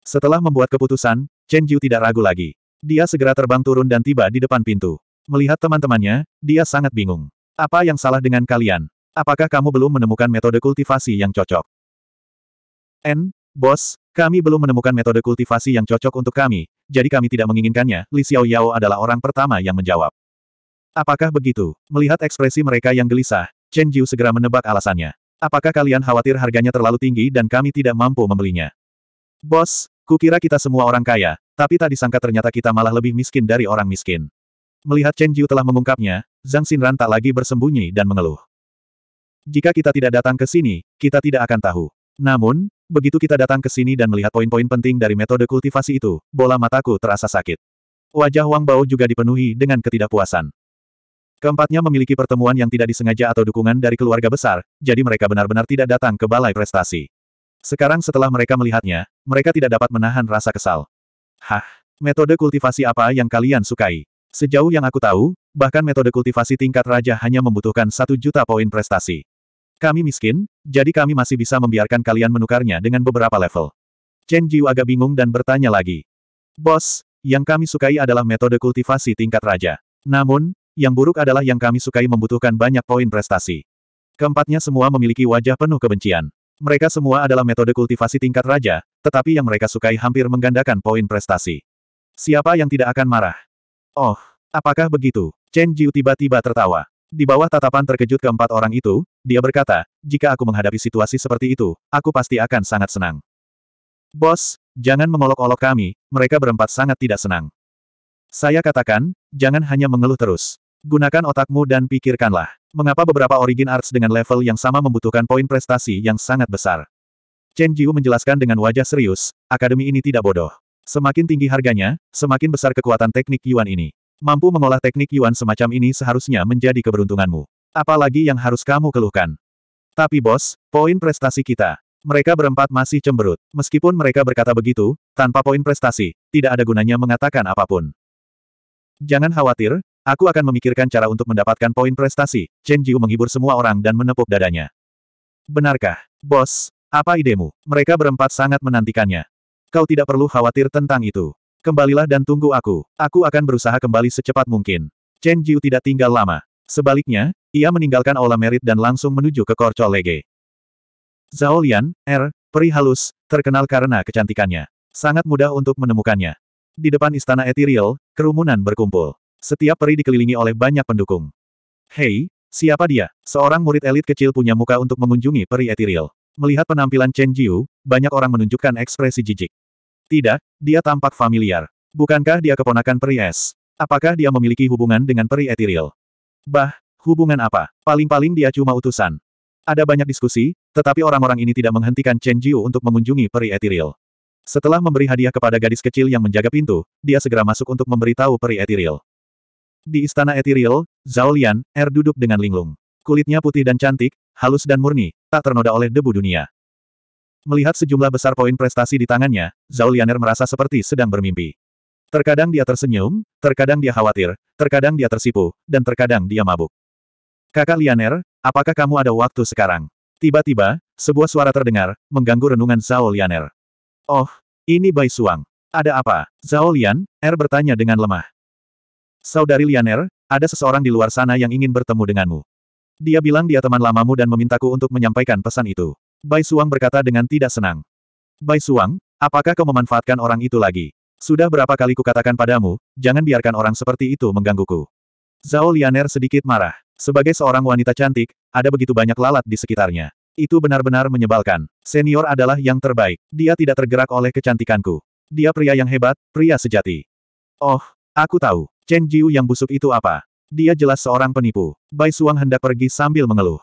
Setelah membuat keputusan, Chen Jiu tidak ragu lagi. Dia segera terbang turun dan tiba di depan pintu. Melihat teman-temannya, dia sangat bingung. Apa yang salah dengan kalian? Apakah kamu belum menemukan metode kultivasi yang cocok? N, bos, kami belum menemukan metode kultivasi yang cocok untuk kami, jadi kami tidak menginginkannya. Li Xiao Yao adalah orang pertama yang menjawab. Apakah begitu? Melihat ekspresi mereka yang gelisah, Chen Jiu segera menebak alasannya. Apakah kalian khawatir harganya terlalu tinggi dan kami tidak mampu membelinya? Bos, kukira kita semua orang kaya, tapi tak disangka ternyata kita malah lebih miskin dari orang miskin. Melihat Chen Jiu telah mengungkapnya, Zhang Xinran tak lagi bersembunyi dan mengeluh. Jika kita tidak datang ke sini, kita tidak akan tahu. Namun, Begitu kita datang ke sini dan melihat poin-poin penting dari metode kultivasi itu, bola mataku terasa sakit. Wajah Wang Bao juga dipenuhi dengan ketidakpuasan. Keempatnya memiliki pertemuan yang tidak disengaja atau dukungan dari keluarga besar, jadi mereka benar-benar tidak datang ke balai prestasi. Sekarang setelah mereka melihatnya, mereka tidak dapat menahan rasa kesal. Hah, metode kultivasi apa yang kalian sukai? Sejauh yang aku tahu, bahkan metode kultivasi tingkat raja hanya membutuhkan satu juta poin prestasi. Kami miskin, jadi kami masih bisa membiarkan kalian menukarnya dengan beberapa level. Chen Jiu agak bingung dan bertanya lagi. Bos, yang kami sukai adalah metode kultivasi tingkat raja. Namun, yang buruk adalah yang kami sukai membutuhkan banyak poin prestasi. Keempatnya semua memiliki wajah penuh kebencian. Mereka semua adalah metode kultivasi tingkat raja, tetapi yang mereka sukai hampir menggandakan poin prestasi. Siapa yang tidak akan marah? Oh, apakah begitu? Chen Jiu tiba-tiba tertawa. Di bawah tatapan terkejut keempat orang itu, dia berkata, jika aku menghadapi situasi seperti itu, aku pasti akan sangat senang. Bos, jangan mengolok-olok kami, mereka berempat sangat tidak senang. Saya katakan, jangan hanya mengeluh terus. Gunakan otakmu dan pikirkanlah, mengapa beberapa origin arts dengan level yang sama membutuhkan poin prestasi yang sangat besar. Chen Jiu menjelaskan dengan wajah serius, akademi ini tidak bodoh. Semakin tinggi harganya, semakin besar kekuatan teknik Yuan ini. Mampu mengolah teknik Yuan semacam ini seharusnya menjadi keberuntunganmu. Apalagi yang harus kamu keluhkan. Tapi bos, poin prestasi kita. Mereka berempat masih cemberut. Meskipun mereka berkata begitu, tanpa poin prestasi, tidak ada gunanya mengatakan apapun. Jangan khawatir, aku akan memikirkan cara untuk mendapatkan poin prestasi. Chen Jiu menghibur semua orang dan menepuk dadanya. Benarkah, bos? Apa idemu? Mereka berempat sangat menantikannya. Kau tidak perlu khawatir tentang itu. Kembalilah dan tunggu aku. Aku akan berusaha kembali secepat mungkin. Chen Jiu tidak tinggal lama. Sebaliknya, ia meninggalkan aula merit dan langsung menuju ke Korco Lege. Zhao Lian, R, er, peri halus, terkenal karena kecantikannya. Sangat mudah untuk menemukannya. Di depan istana Ethereal, kerumunan berkumpul. Setiap peri dikelilingi oleh banyak pendukung. Hei, siapa dia? Seorang murid elit kecil punya muka untuk mengunjungi peri Ethereal. Melihat penampilan Chen Jiu, banyak orang menunjukkan ekspresi jijik. Tidak, dia tampak familiar. Bukankah dia keponakan peri es? Apakah dia memiliki hubungan dengan peri etiril? Bah, hubungan apa? Paling-paling dia cuma utusan. Ada banyak diskusi, tetapi orang-orang ini tidak menghentikan Chen Jiu untuk mengunjungi peri etiril. Setelah memberi hadiah kepada gadis kecil yang menjaga pintu, dia segera masuk untuk memberitahu peri etiril. Di istana etiril, Zhao Lian, Er duduk dengan linglung. Kulitnya putih dan cantik, halus dan murni, tak ternoda oleh debu dunia. Melihat sejumlah besar poin prestasi di tangannya, Zhao Lianer merasa seperti sedang bermimpi. Terkadang dia tersenyum, terkadang dia khawatir, terkadang dia tersipu, dan terkadang dia mabuk. Kakak Lianer, apakah kamu ada waktu sekarang? Tiba-tiba, sebuah suara terdengar, mengganggu renungan Zhao Lianer. Oh, ini Bai Suang. Ada apa? Zhao Lian, Er bertanya dengan lemah. Saudari Lianer, ada seseorang di luar sana yang ingin bertemu denganmu. Dia bilang dia teman lamamu dan memintaku untuk menyampaikan pesan itu. Bai Suang berkata dengan tidak senang. Bai Suang, apakah kau memanfaatkan orang itu lagi? Sudah berapa kali kukatakan padamu, jangan biarkan orang seperti itu menggangguku. Zhao Lianer sedikit marah. Sebagai seorang wanita cantik, ada begitu banyak lalat di sekitarnya. Itu benar-benar menyebalkan. Senior adalah yang terbaik. Dia tidak tergerak oleh kecantikanku. Dia pria yang hebat, pria sejati. Oh, aku tahu. Chen Jiu yang busuk itu apa? Dia jelas seorang penipu. Bai Suang hendak pergi sambil mengeluh.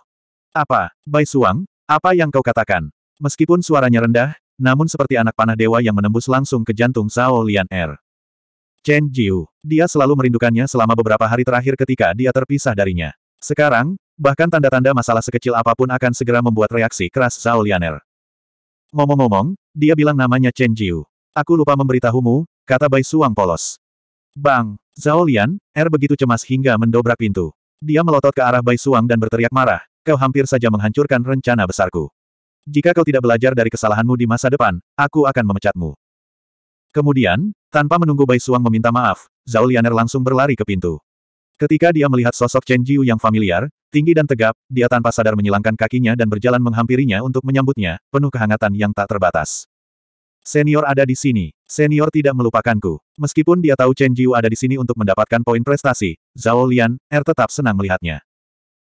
Apa? Bai Suang, apa yang kau katakan? Meskipun suaranya rendah, namun seperti anak panah dewa yang menembus langsung ke jantung Zhao Lian Er. Chen Jiu, dia selalu merindukannya selama beberapa hari terakhir ketika dia terpisah darinya. Sekarang, bahkan tanda-tanda masalah sekecil apapun akan segera membuat reaksi keras Zhao Lian Er. Ngomong-ngomong, dia bilang namanya Chen Jiu. Aku lupa memberitahumu, kata Bai Suang polos. Bang, Zhao Lian, Er begitu cemas hingga mendobrak pintu. Dia melotot ke arah Bai Suang dan berteriak marah, kau hampir saja menghancurkan rencana besarku. Jika kau tidak belajar dari kesalahanmu di masa depan, aku akan memecatmu. Kemudian, tanpa menunggu Bai Suang meminta maaf, Zhao Lianer langsung berlari ke pintu. Ketika dia melihat sosok Chen Jiu yang familiar, tinggi dan tegap, dia tanpa sadar menyilangkan kakinya dan berjalan menghampirinya untuk menyambutnya, penuh kehangatan yang tak terbatas. Senior ada di sini. Senior tidak melupakanku. Meskipun dia tahu Chen Jiu ada di sini untuk mendapatkan poin prestasi, Zhao Lian, Er tetap senang melihatnya.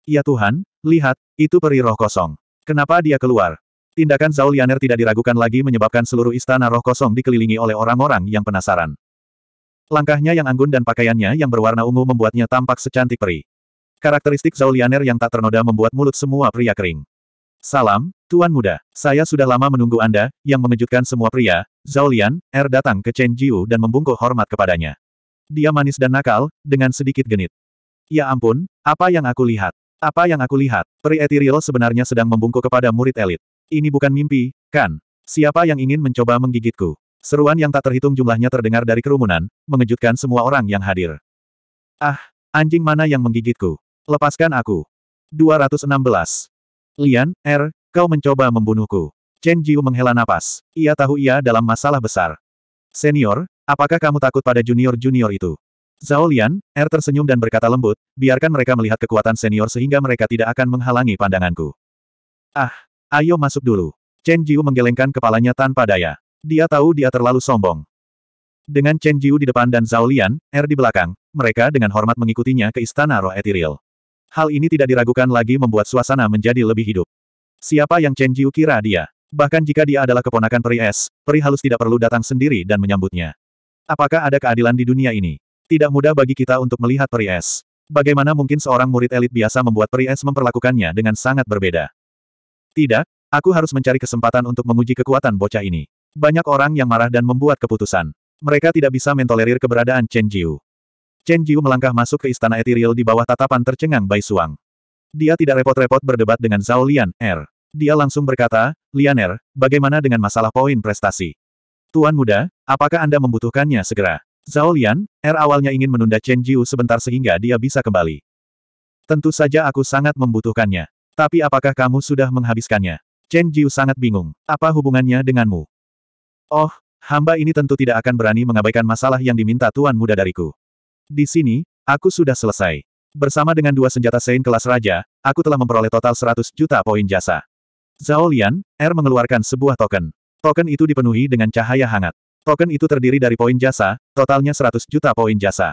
Ya Tuhan, Lihat, itu peri roh kosong. Kenapa dia keluar? Tindakan Zhao Lianer tidak diragukan lagi menyebabkan seluruh istana roh kosong dikelilingi oleh orang-orang yang penasaran. Langkahnya yang anggun dan pakaiannya yang berwarna ungu membuatnya tampak secantik peri. Karakteristik Zhao Lianer yang tak ternoda membuat mulut semua pria kering. Salam, Tuan Muda. Saya sudah lama menunggu Anda, yang mengejutkan semua pria, Zhao Lian, Er datang ke Chen Jiu dan membungkuk hormat kepadanya. Dia manis dan nakal, dengan sedikit genit. Ya ampun, apa yang aku lihat? Apa yang aku lihat? Peri Etiril sebenarnya sedang membungkuk kepada murid elit. Ini bukan mimpi, kan? Siapa yang ingin mencoba menggigitku? Seruan yang tak terhitung jumlahnya terdengar dari kerumunan, mengejutkan semua orang yang hadir. Ah, anjing mana yang menggigitku? Lepaskan aku. 216. Lian, Er, kau mencoba membunuhku. Chen Jiu menghela napas. Ia tahu ia dalam masalah besar. Senior, apakah kamu takut pada junior-junior itu? Zhao Lian, Er tersenyum dan berkata lembut, biarkan mereka melihat kekuatan senior sehingga mereka tidak akan menghalangi pandanganku. Ah, ayo masuk dulu. Chen Jiu menggelengkan kepalanya tanpa daya. Dia tahu dia terlalu sombong. Dengan Chen Jiu di depan dan Zhao Lian, Er di belakang, mereka dengan hormat mengikutinya ke Istana Roh Etiril. Hal ini tidak diragukan lagi membuat suasana menjadi lebih hidup. Siapa yang Chen Jiu kira dia? Bahkan jika dia adalah keponakan peri es, peri halus tidak perlu datang sendiri dan menyambutnya. Apakah ada keadilan di dunia ini? Tidak mudah bagi kita untuk melihat Peri es. Bagaimana mungkin seorang murid elit biasa membuat Peri es memperlakukannya dengan sangat berbeda? Tidak, aku harus mencari kesempatan untuk menguji kekuatan bocah ini. Banyak orang yang marah dan membuat keputusan. Mereka tidak bisa mentolerir keberadaan Chen Jiu. Chen Jiu melangkah masuk ke istana etiril di bawah tatapan tercengang Bai Suang. Dia tidak repot-repot berdebat dengan Zhao Lian, Er. Dia langsung berkata, Lian Er, bagaimana dengan masalah poin prestasi? Tuan muda, apakah Anda membutuhkannya segera? Zhao Lian, R awalnya ingin menunda Chen Jiu sebentar sehingga dia bisa kembali. Tentu saja aku sangat membutuhkannya. Tapi apakah kamu sudah menghabiskannya? Chen Jiu sangat bingung. Apa hubungannya denganmu? Oh, hamba ini tentu tidak akan berani mengabaikan masalah yang diminta tuan muda dariku. Di sini, aku sudah selesai. Bersama dengan dua senjata Sein kelas raja, aku telah memperoleh total 100 juta poin jasa. Zhao Lian, R mengeluarkan sebuah token. Token itu dipenuhi dengan cahaya hangat. Token itu terdiri dari poin jasa, totalnya 100 juta poin jasa.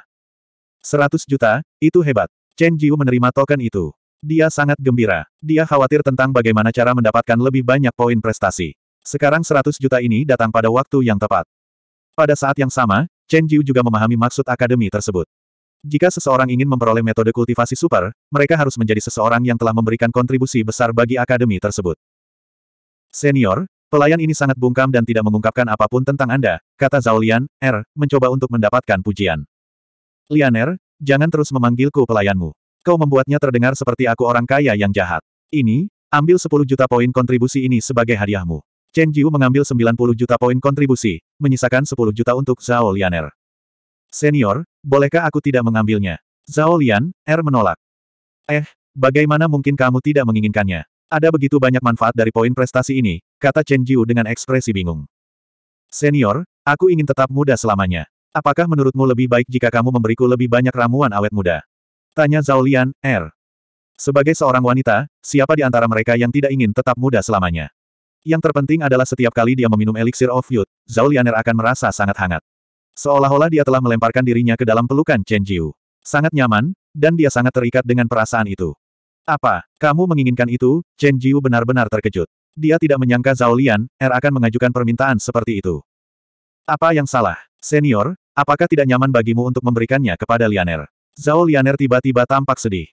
100 juta, itu hebat. Chen Jiu menerima token itu. Dia sangat gembira. Dia khawatir tentang bagaimana cara mendapatkan lebih banyak poin prestasi. Sekarang 100 juta ini datang pada waktu yang tepat. Pada saat yang sama, Chen Jiu juga memahami maksud akademi tersebut. Jika seseorang ingin memperoleh metode kultivasi super, mereka harus menjadi seseorang yang telah memberikan kontribusi besar bagi akademi tersebut. Senior, Pelayan ini sangat bungkam dan tidak mengungkapkan apapun tentang Anda, kata Zhao Lian, Er, mencoba untuk mendapatkan pujian. Lian Er, jangan terus memanggilku pelayanmu. Kau membuatnya terdengar seperti aku orang kaya yang jahat. Ini, ambil 10 juta poin kontribusi ini sebagai hadiahmu. Chen Jiu mengambil 90 juta poin kontribusi, menyisakan 10 juta untuk Zhao Lian Er. Senior, bolehkah aku tidak mengambilnya? Zhao Lian, Er menolak. Eh, bagaimana mungkin kamu tidak menginginkannya? Ada begitu banyak manfaat dari poin prestasi ini, kata Chen Jiu dengan ekspresi bingung. Senior, aku ingin tetap muda selamanya. Apakah menurutmu lebih baik jika kamu memberiku lebih banyak ramuan awet muda? Tanya Zhao Lian, R. Er. Sebagai seorang wanita, siapa di antara mereka yang tidak ingin tetap muda selamanya? Yang terpenting adalah setiap kali dia meminum elixir of youth, Zhao Lianer akan merasa sangat hangat. Seolah-olah dia telah melemparkan dirinya ke dalam pelukan Chen Jiu. Sangat nyaman, dan dia sangat terikat dengan perasaan itu. Apa, kamu menginginkan itu? Chen Jiu benar-benar terkejut. Dia tidak menyangka Zhao Lian, Er akan mengajukan permintaan seperti itu. Apa yang salah? Senior, apakah tidak nyaman bagimu untuk memberikannya kepada Lianer? Zhao Lianer tiba-tiba tampak sedih.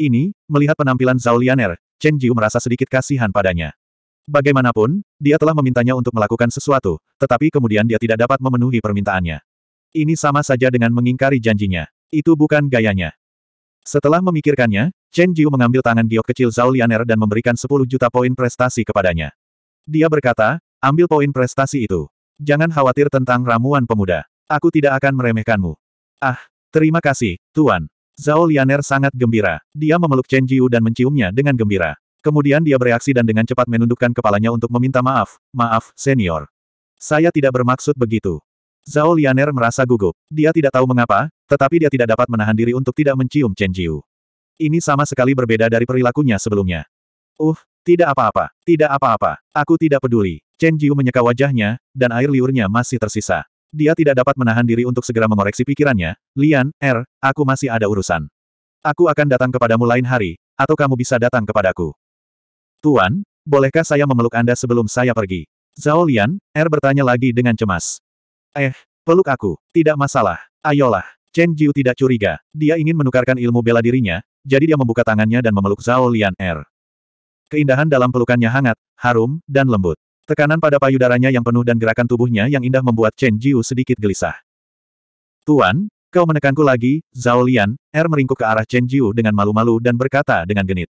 Ini, melihat penampilan Zhao Lianer, Chen Jiu merasa sedikit kasihan padanya. Bagaimanapun, dia telah memintanya untuk melakukan sesuatu, tetapi kemudian dia tidak dapat memenuhi permintaannya. Ini sama saja dengan mengingkari janjinya. Itu bukan gayanya. Setelah memikirkannya, Chen Jiu mengambil tangan giok kecil Zhao Lianer dan memberikan 10 juta poin prestasi kepadanya. Dia berkata, ambil poin prestasi itu. Jangan khawatir tentang ramuan pemuda. Aku tidak akan meremehkanmu. Ah, terima kasih, Tuan. Zhao Lianer sangat gembira. Dia memeluk Chen Jiu dan menciumnya dengan gembira. Kemudian dia bereaksi dan dengan cepat menundukkan kepalanya untuk meminta maaf. Maaf, senior. Saya tidak bermaksud begitu. Zhao Lianer merasa gugup. Dia tidak tahu mengapa, tetapi dia tidak dapat menahan diri untuk tidak mencium Chen Jiu. Ini sama sekali berbeda dari perilakunya sebelumnya. Uh, tidak apa-apa, tidak apa-apa, aku tidak peduli. Chen Jiu menyeka wajahnya, dan air liurnya masih tersisa. Dia tidak dapat menahan diri untuk segera mengoreksi pikirannya, Lian, Er, aku masih ada urusan. Aku akan datang kepadamu lain hari, atau kamu bisa datang kepadaku. Tuan, bolehkah saya memeluk Anda sebelum saya pergi? Zhao Lian, Er bertanya lagi dengan cemas. Eh, peluk aku, tidak masalah, ayolah. Chen Jiu tidak curiga, dia ingin menukarkan ilmu bela dirinya, jadi dia membuka tangannya dan memeluk Zhao Lian Er. Keindahan dalam pelukannya hangat, harum, dan lembut. Tekanan pada payudaranya yang penuh dan gerakan tubuhnya yang indah membuat Chen Jiu sedikit gelisah. Tuan, kau menekanku lagi, Zhao Lian, Er meringkuk ke arah Chen Jiu dengan malu-malu dan berkata dengan genit.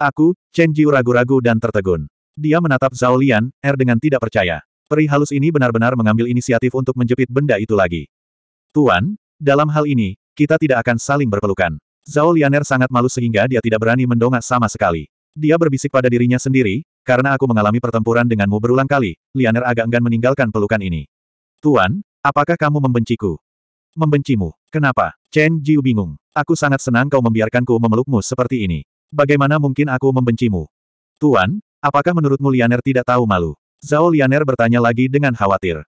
Aku, Chen Jiu ragu-ragu dan tertegun. Dia menatap Zhao Lian, Er dengan tidak percaya. Peri halus ini benar-benar mengambil inisiatif untuk menjepit benda itu lagi. Tuan, dalam hal ini, kita tidak akan saling berpelukan. Zhao Lianer sangat malu sehingga dia tidak berani mendongak sama sekali. Dia berbisik pada dirinya sendiri, karena aku mengalami pertempuran denganmu berulang kali, Lianer agak enggan meninggalkan pelukan ini. Tuan, apakah kamu membenciku? Membencimu. Kenapa? Chen Jiu bingung. Aku sangat senang kau membiarkanku memelukmu seperti ini. Bagaimana mungkin aku membencimu? Tuan, apakah menurutmu Lianer tidak tahu malu? Zhao Lianer bertanya lagi dengan khawatir.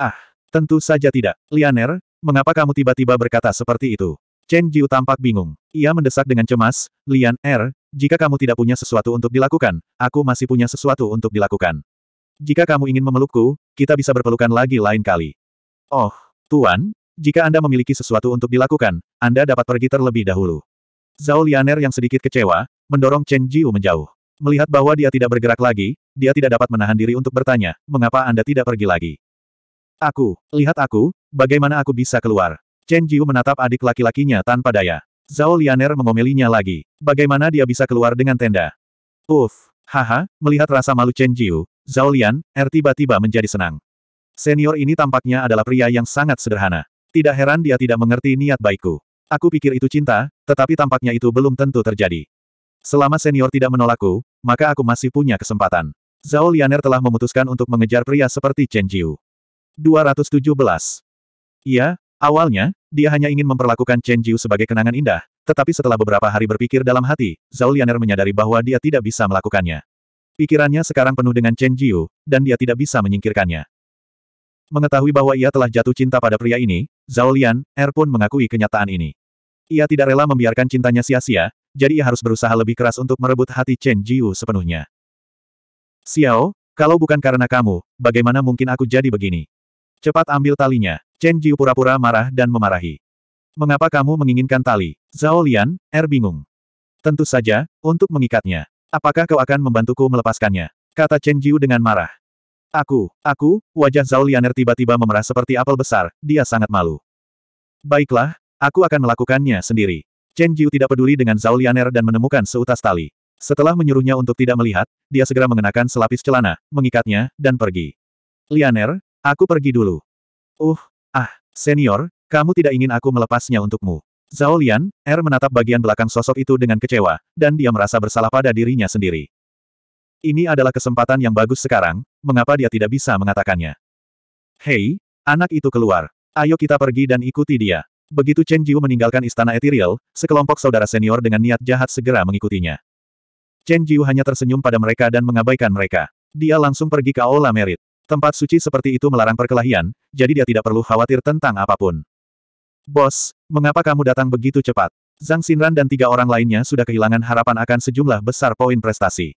Ah, tentu saja tidak. Lianer, mengapa kamu tiba-tiba berkata seperti itu? Chen Jiu tampak bingung. Ia mendesak dengan cemas, Lian Er, jika kamu tidak punya sesuatu untuk dilakukan, aku masih punya sesuatu untuk dilakukan. Jika kamu ingin memelukku, kita bisa berpelukan lagi lain kali. Oh, Tuan, jika Anda memiliki sesuatu untuk dilakukan, Anda dapat pergi terlebih dahulu. Zhao Lianer yang sedikit kecewa, mendorong Chen Jiu menjauh. Melihat bahwa dia tidak bergerak lagi, dia tidak dapat menahan diri untuk bertanya, mengapa Anda tidak pergi lagi? Aku, lihat aku, bagaimana aku bisa keluar? Chen Jiu menatap adik laki-lakinya tanpa daya. Zhao Lianer mengomelinya lagi. Bagaimana dia bisa keluar dengan tenda? Uff, haha, melihat rasa malu Chen Jiu, Zhao Lian, Er tiba-tiba menjadi senang. Senior ini tampaknya adalah pria yang sangat sederhana. Tidak heran dia tidak mengerti niat baikku. Aku pikir itu cinta, tetapi tampaknya itu belum tentu terjadi. Selama senior tidak menolakku, maka aku masih punya kesempatan. Zhao Lianer telah memutuskan untuk mengejar pria seperti Chen Jiu. 217. Iya, Awalnya, dia hanya ingin memperlakukan Chen Jiu sebagai kenangan indah, tetapi setelah beberapa hari berpikir dalam hati, Zhao Lianer menyadari bahwa dia tidak bisa melakukannya. Pikirannya sekarang penuh dengan Chen Jiu, dan dia tidak bisa menyingkirkannya. Mengetahui bahwa ia telah jatuh cinta pada pria ini, Zhao Lian, Er pun mengakui kenyataan ini. Ia tidak rela membiarkan cintanya sia-sia, jadi ia harus berusaha lebih keras untuk merebut hati Chen Jiu sepenuhnya. Xiao, kalau bukan karena kamu, bagaimana mungkin aku jadi begini? Cepat ambil talinya, Chen Jiu pura-pura marah dan memarahi. Mengapa kamu menginginkan tali? Zhao Lian, Er bingung. Tentu saja, untuk mengikatnya. Apakah kau akan membantuku melepaskannya? Kata Chen Jiu dengan marah. Aku, aku, wajah Zhao Lianer tiba-tiba memerah seperti apel besar, dia sangat malu. Baiklah, aku akan melakukannya sendiri. Chen Jiu tidak peduli dengan Zhao Lianer dan menemukan seutas tali. Setelah menyuruhnya untuk tidak melihat, dia segera mengenakan selapis celana, mengikatnya, dan pergi. Lianer, aku pergi dulu. Uh, Senior, kamu tidak ingin aku melepasnya untukmu. Zhao Lian, Er menatap bagian belakang sosok itu dengan kecewa, dan dia merasa bersalah pada dirinya sendiri. Ini adalah kesempatan yang bagus sekarang, mengapa dia tidak bisa mengatakannya. Hei, anak itu keluar. Ayo kita pergi dan ikuti dia. Begitu Chen Jiu meninggalkan istana Ethereal, sekelompok saudara senior dengan niat jahat segera mengikutinya. Chen Jiu hanya tersenyum pada mereka dan mengabaikan mereka. Dia langsung pergi ke Aula Merit. Tempat suci seperti itu melarang perkelahian, jadi dia tidak perlu khawatir tentang apapun. Bos, mengapa kamu datang begitu cepat? Zhang Xinran dan tiga orang lainnya sudah kehilangan harapan akan sejumlah besar poin prestasi.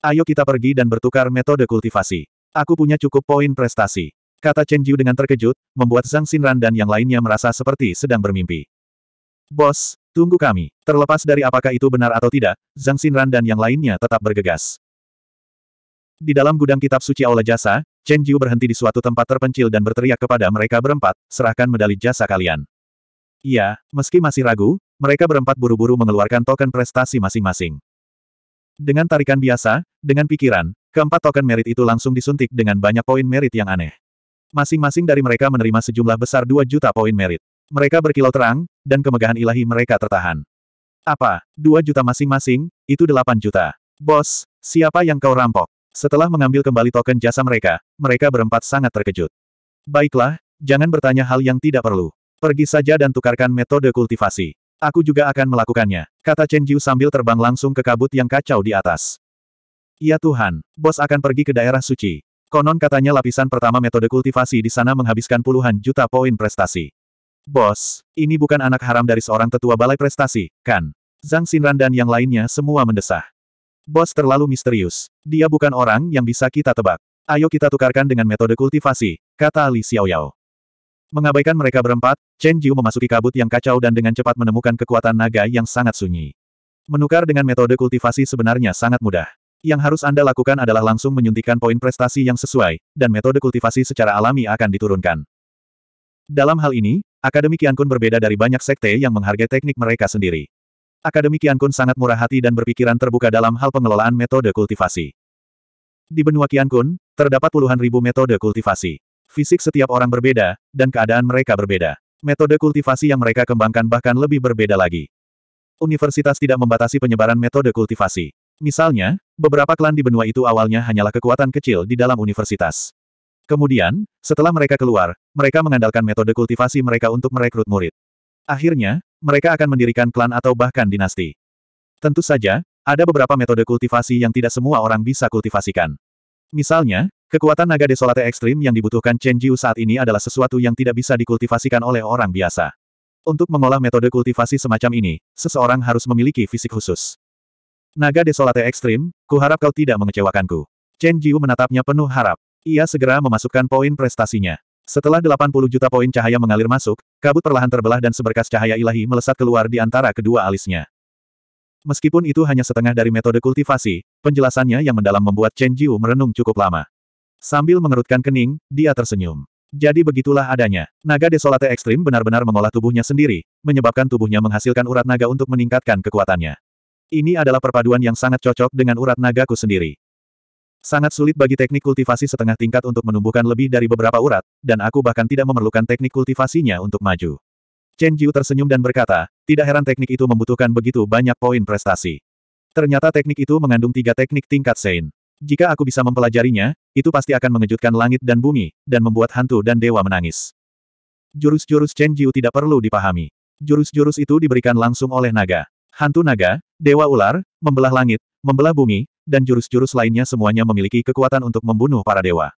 Ayo kita pergi dan bertukar metode kultivasi. Aku punya cukup poin prestasi. Kata Chen Jiu dengan terkejut, membuat Zhang Xinran dan yang lainnya merasa seperti sedang bermimpi. Bos, tunggu kami. Terlepas dari apakah itu benar atau tidak, Zhang Xinran dan yang lainnya tetap bergegas. Di dalam gudang kitab suci Aula Jasa, Chen Jiu berhenti di suatu tempat terpencil dan berteriak kepada mereka berempat, serahkan medali jasa kalian. Iya, meski masih ragu, mereka berempat buru-buru mengeluarkan token prestasi masing-masing. Dengan tarikan biasa, dengan pikiran, keempat token merit itu langsung disuntik dengan banyak poin merit yang aneh. Masing-masing dari mereka menerima sejumlah besar 2 juta poin merit. Mereka berkilau terang, dan kemegahan ilahi mereka tertahan. Apa? 2 juta masing-masing, itu 8 juta. Bos, siapa yang kau rampok? Setelah mengambil kembali token jasa mereka, mereka berempat sangat terkejut. Baiklah, jangan bertanya hal yang tidak perlu. Pergi saja dan tukarkan metode kultivasi. Aku juga akan melakukannya, kata Chen Jiu sambil terbang langsung ke kabut yang kacau di atas. Ya Tuhan, bos akan pergi ke daerah suci. Konon katanya lapisan pertama metode kultivasi di sana menghabiskan puluhan juta poin prestasi. Bos, ini bukan anak haram dari seorang tetua balai prestasi, kan? Zhang Xinran dan yang lainnya semua mendesah. Bos terlalu misterius. Dia bukan orang yang bisa kita tebak. Ayo kita tukarkan dengan metode kultivasi, kata Li Xiaoyao. Mengabaikan mereka berempat, Chen Jiu memasuki kabut yang kacau dan dengan cepat menemukan kekuatan naga yang sangat sunyi. Menukar dengan metode kultivasi sebenarnya sangat mudah. Yang harus Anda lakukan adalah langsung menyuntikkan poin prestasi yang sesuai, dan metode kultivasi secara alami akan diturunkan. Dalam hal ini, Akademi Kiankun berbeda dari banyak sekte yang menghargai teknik mereka sendiri. Akademi Kun sangat murah hati dan berpikiran terbuka dalam hal pengelolaan metode kultivasi. Di benua Kian Kun, terdapat puluhan ribu metode kultivasi. Fisik setiap orang berbeda, dan keadaan mereka berbeda. Metode kultivasi yang mereka kembangkan bahkan lebih berbeda lagi. Universitas tidak membatasi penyebaran metode kultivasi. Misalnya, beberapa klan di benua itu awalnya hanyalah kekuatan kecil di dalam universitas. Kemudian, setelah mereka keluar, mereka mengandalkan metode kultivasi mereka untuk merekrut murid. Akhirnya, mereka akan mendirikan klan atau bahkan dinasti. Tentu saja, ada beberapa metode kultivasi yang tidak semua orang bisa kultivasikan. Misalnya, kekuatan naga desolate ekstrim yang dibutuhkan Chen Jiu saat ini adalah sesuatu yang tidak bisa dikultivasikan oleh orang biasa. Untuk mengolah metode kultivasi semacam ini, seseorang harus memiliki fisik khusus. Naga desolate ekstrim, kuharap kau tidak mengecewakanku. Chen Jiu menatapnya penuh harap. Ia segera memasukkan poin prestasinya. Setelah 80 juta poin cahaya mengalir masuk, kabut perlahan terbelah dan seberkas cahaya ilahi melesat keluar di antara kedua alisnya. Meskipun itu hanya setengah dari metode kultivasi, penjelasannya yang mendalam membuat Chen Jiu merenung cukup lama. Sambil mengerutkan kening, dia tersenyum. Jadi begitulah adanya. Naga desolate ekstrim benar-benar mengolah tubuhnya sendiri, menyebabkan tubuhnya menghasilkan urat naga untuk meningkatkan kekuatannya. Ini adalah perpaduan yang sangat cocok dengan urat nagaku sendiri. Sangat sulit bagi teknik kultivasi setengah tingkat untuk menumbuhkan lebih dari beberapa urat, dan aku bahkan tidak memerlukan teknik kultivasinya untuk maju. Chen Jiu tersenyum dan berkata, tidak heran teknik itu membutuhkan begitu banyak poin prestasi. Ternyata teknik itu mengandung tiga teknik tingkat Sein. Jika aku bisa mempelajarinya, itu pasti akan mengejutkan langit dan bumi, dan membuat hantu dan dewa menangis. Jurus-jurus Chen Jiu tidak perlu dipahami. Jurus-jurus itu diberikan langsung oleh naga. Hantu naga, dewa ular, membelah langit, membelah bumi, dan jurus-jurus lainnya semuanya memiliki kekuatan untuk membunuh para dewa.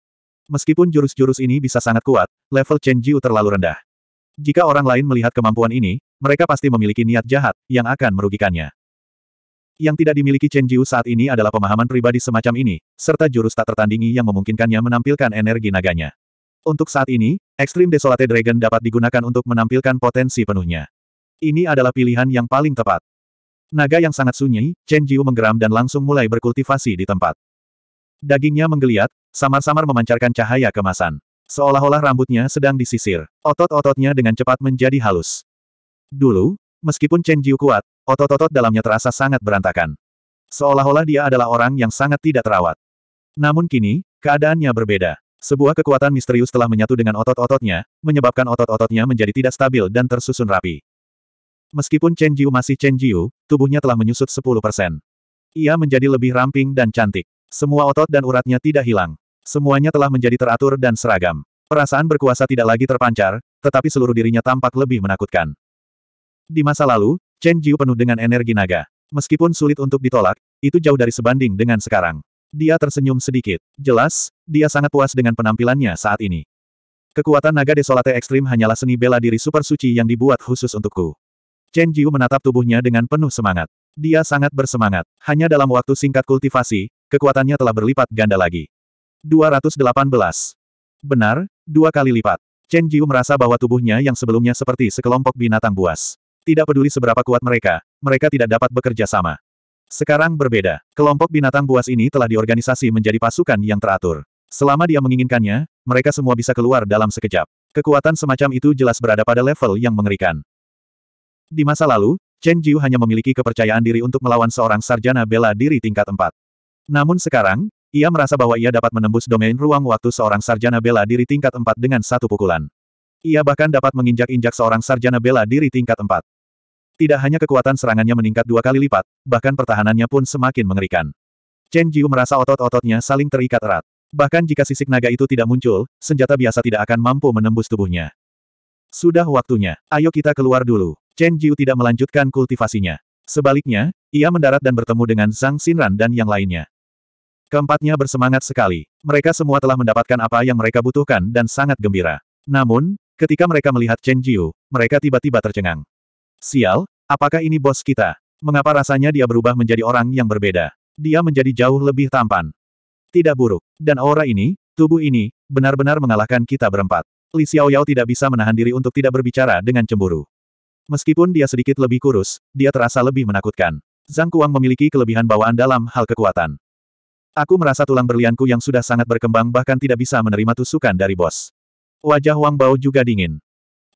Meskipun jurus-jurus ini bisa sangat kuat, level Chen Jiu terlalu rendah. Jika orang lain melihat kemampuan ini, mereka pasti memiliki niat jahat, yang akan merugikannya. Yang tidak dimiliki Chen Jiu saat ini adalah pemahaman pribadi semacam ini, serta jurus tak tertandingi yang memungkinkannya menampilkan energi naganya. Untuk saat ini, Extreme Desolate Dragon dapat digunakan untuk menampilkan potensi penuhnya. Ini adalah pilihan yang paling tepat. Naga yang sangat sunyi, Chen Jiu menggeram dan langsung mulai berkultivasi di tempat. Dagingnya menggeliat, samar-samar memancarkan cahaya kemasan. Seolah-olah rambutnya sedang disisir. Otot-ototnya dengan cepat menjadi halus. Dulu, meskipun Chen Jiu kuat, otot-otot dalamnya terasa sangat berantakan. Seolah-olah dia adalah orang yang sangat tidak terawat. Namun kini, keadaannya berbeda. Sebuah kekuatan misterius telah menyatu dengan otot-ototnya, menyebabkan otot-ototnya menjadi tidak stabil dan tersusun rapi. Meskipun Chen Jiu masih Chen Jiu, tubuhnya telah menyusut 10%. Ia menjadi lebih ramping dan cantik. Semua otot dan uratnya tidak hilang. Semuanya telah menjadi teratur dan seragam. Perasaan berkuasa tidak lagi terpancar, tetapi seluruh dirinya tampak lebih menakutkan. Di masa lalu, Chen Jiu penuh dengan energi naga. Meskipun sulit untuk ditolak, itu jauh dari sebanding dengan sekarang. Dia tersenyum sedikit. Jelas, dia sangat puas dengan penampilannya saat ini. Kekuatan naga desolate ekstrim hanyalah seni bela diri super suci yang dibuat khusus untukku. Chen Jiu menatap tubuhnya dengan penuh semangat. Dia sangat bersemangat. Hanya dalam waktu singkat kultivasi, kekuatannya telah berlipat ganda lagi. 218. Benar, dua kali lipat. Chen Jiu merasa bahwa tubuhnya yang sebelumnya seperti sekelompok binatang buas. Tidak peduli seberapa kuat mereka, mereka tidak dapat bekerja sama. Sekarang berbeda, kelompok binatang buas ini telah diorganisasi menjadi pasukan yang teratur. Selama dia menginginkannya, mereka semua bisa keluar dalam sekejap. Kekuatan semacam itu jelas berada pada level yang mengerikan. Di masa lalu, Chen Jiu hanya memiliki kepercayaan diri untuk melawan seorang sarjana bela diri tingkat 4. Namun sekarang, ia merasa bahwa ia dapat menembus domain ruang waktu seorang sarjana bela diri tingkat 4 dengan satu pukulan. Ia bahkan dapat menginjak-injak seorang sarjana bela diri tingkat 4. Tidak hanya kekuatan serangannya meningkat dua kali lipat, bahkan pertahanannya pun semakin mengerikan. Chen Jiu merasa otot-ototnya saling terikat erat. Bahkan jika sisik naga itu tidak muncul, senjata biasa tidak akan mampu menembus tubuhnya. Sudah waktunya, ayo kita keluar dulu. Chen Jiu tidak melanjutkan kultivasinya. Sebaliknya, ia mendarat dan bertemu dengan Zhang Xinran dan yang lainnya. Keempatnya bersemangat sekali. Mereka semua telah mendapatkan apa yang mereka butuhkan dan sangat gembira. Namun, ketika mereka melihat Chen Jiu, mereka tiba-tiba tercengang. Sial, apakah ini bos kita? Mengapa rasanya dia berubah menjadi orang yang berbeda? Dia menjadi jauh lebih tampan. Tidak buruk. Dan aura ini, tubuh ini, benar-benar mengalahkan kita berempat. Li Xiaoyao tidak bisa menahan diri untuk tidak berbicara dengan cemburu. Meskipun dia sedikit lebih kurus, dia terasa lebih menakutkan. Zhang Kuang memiliki kelebihan bawaan dalam hal kekuatan. Aku merasa tulang berlianku yang sudah sangat berkembang bahkan tidak bisa menerima tusukan dari bos. Wajah Wang Bao juga dingin.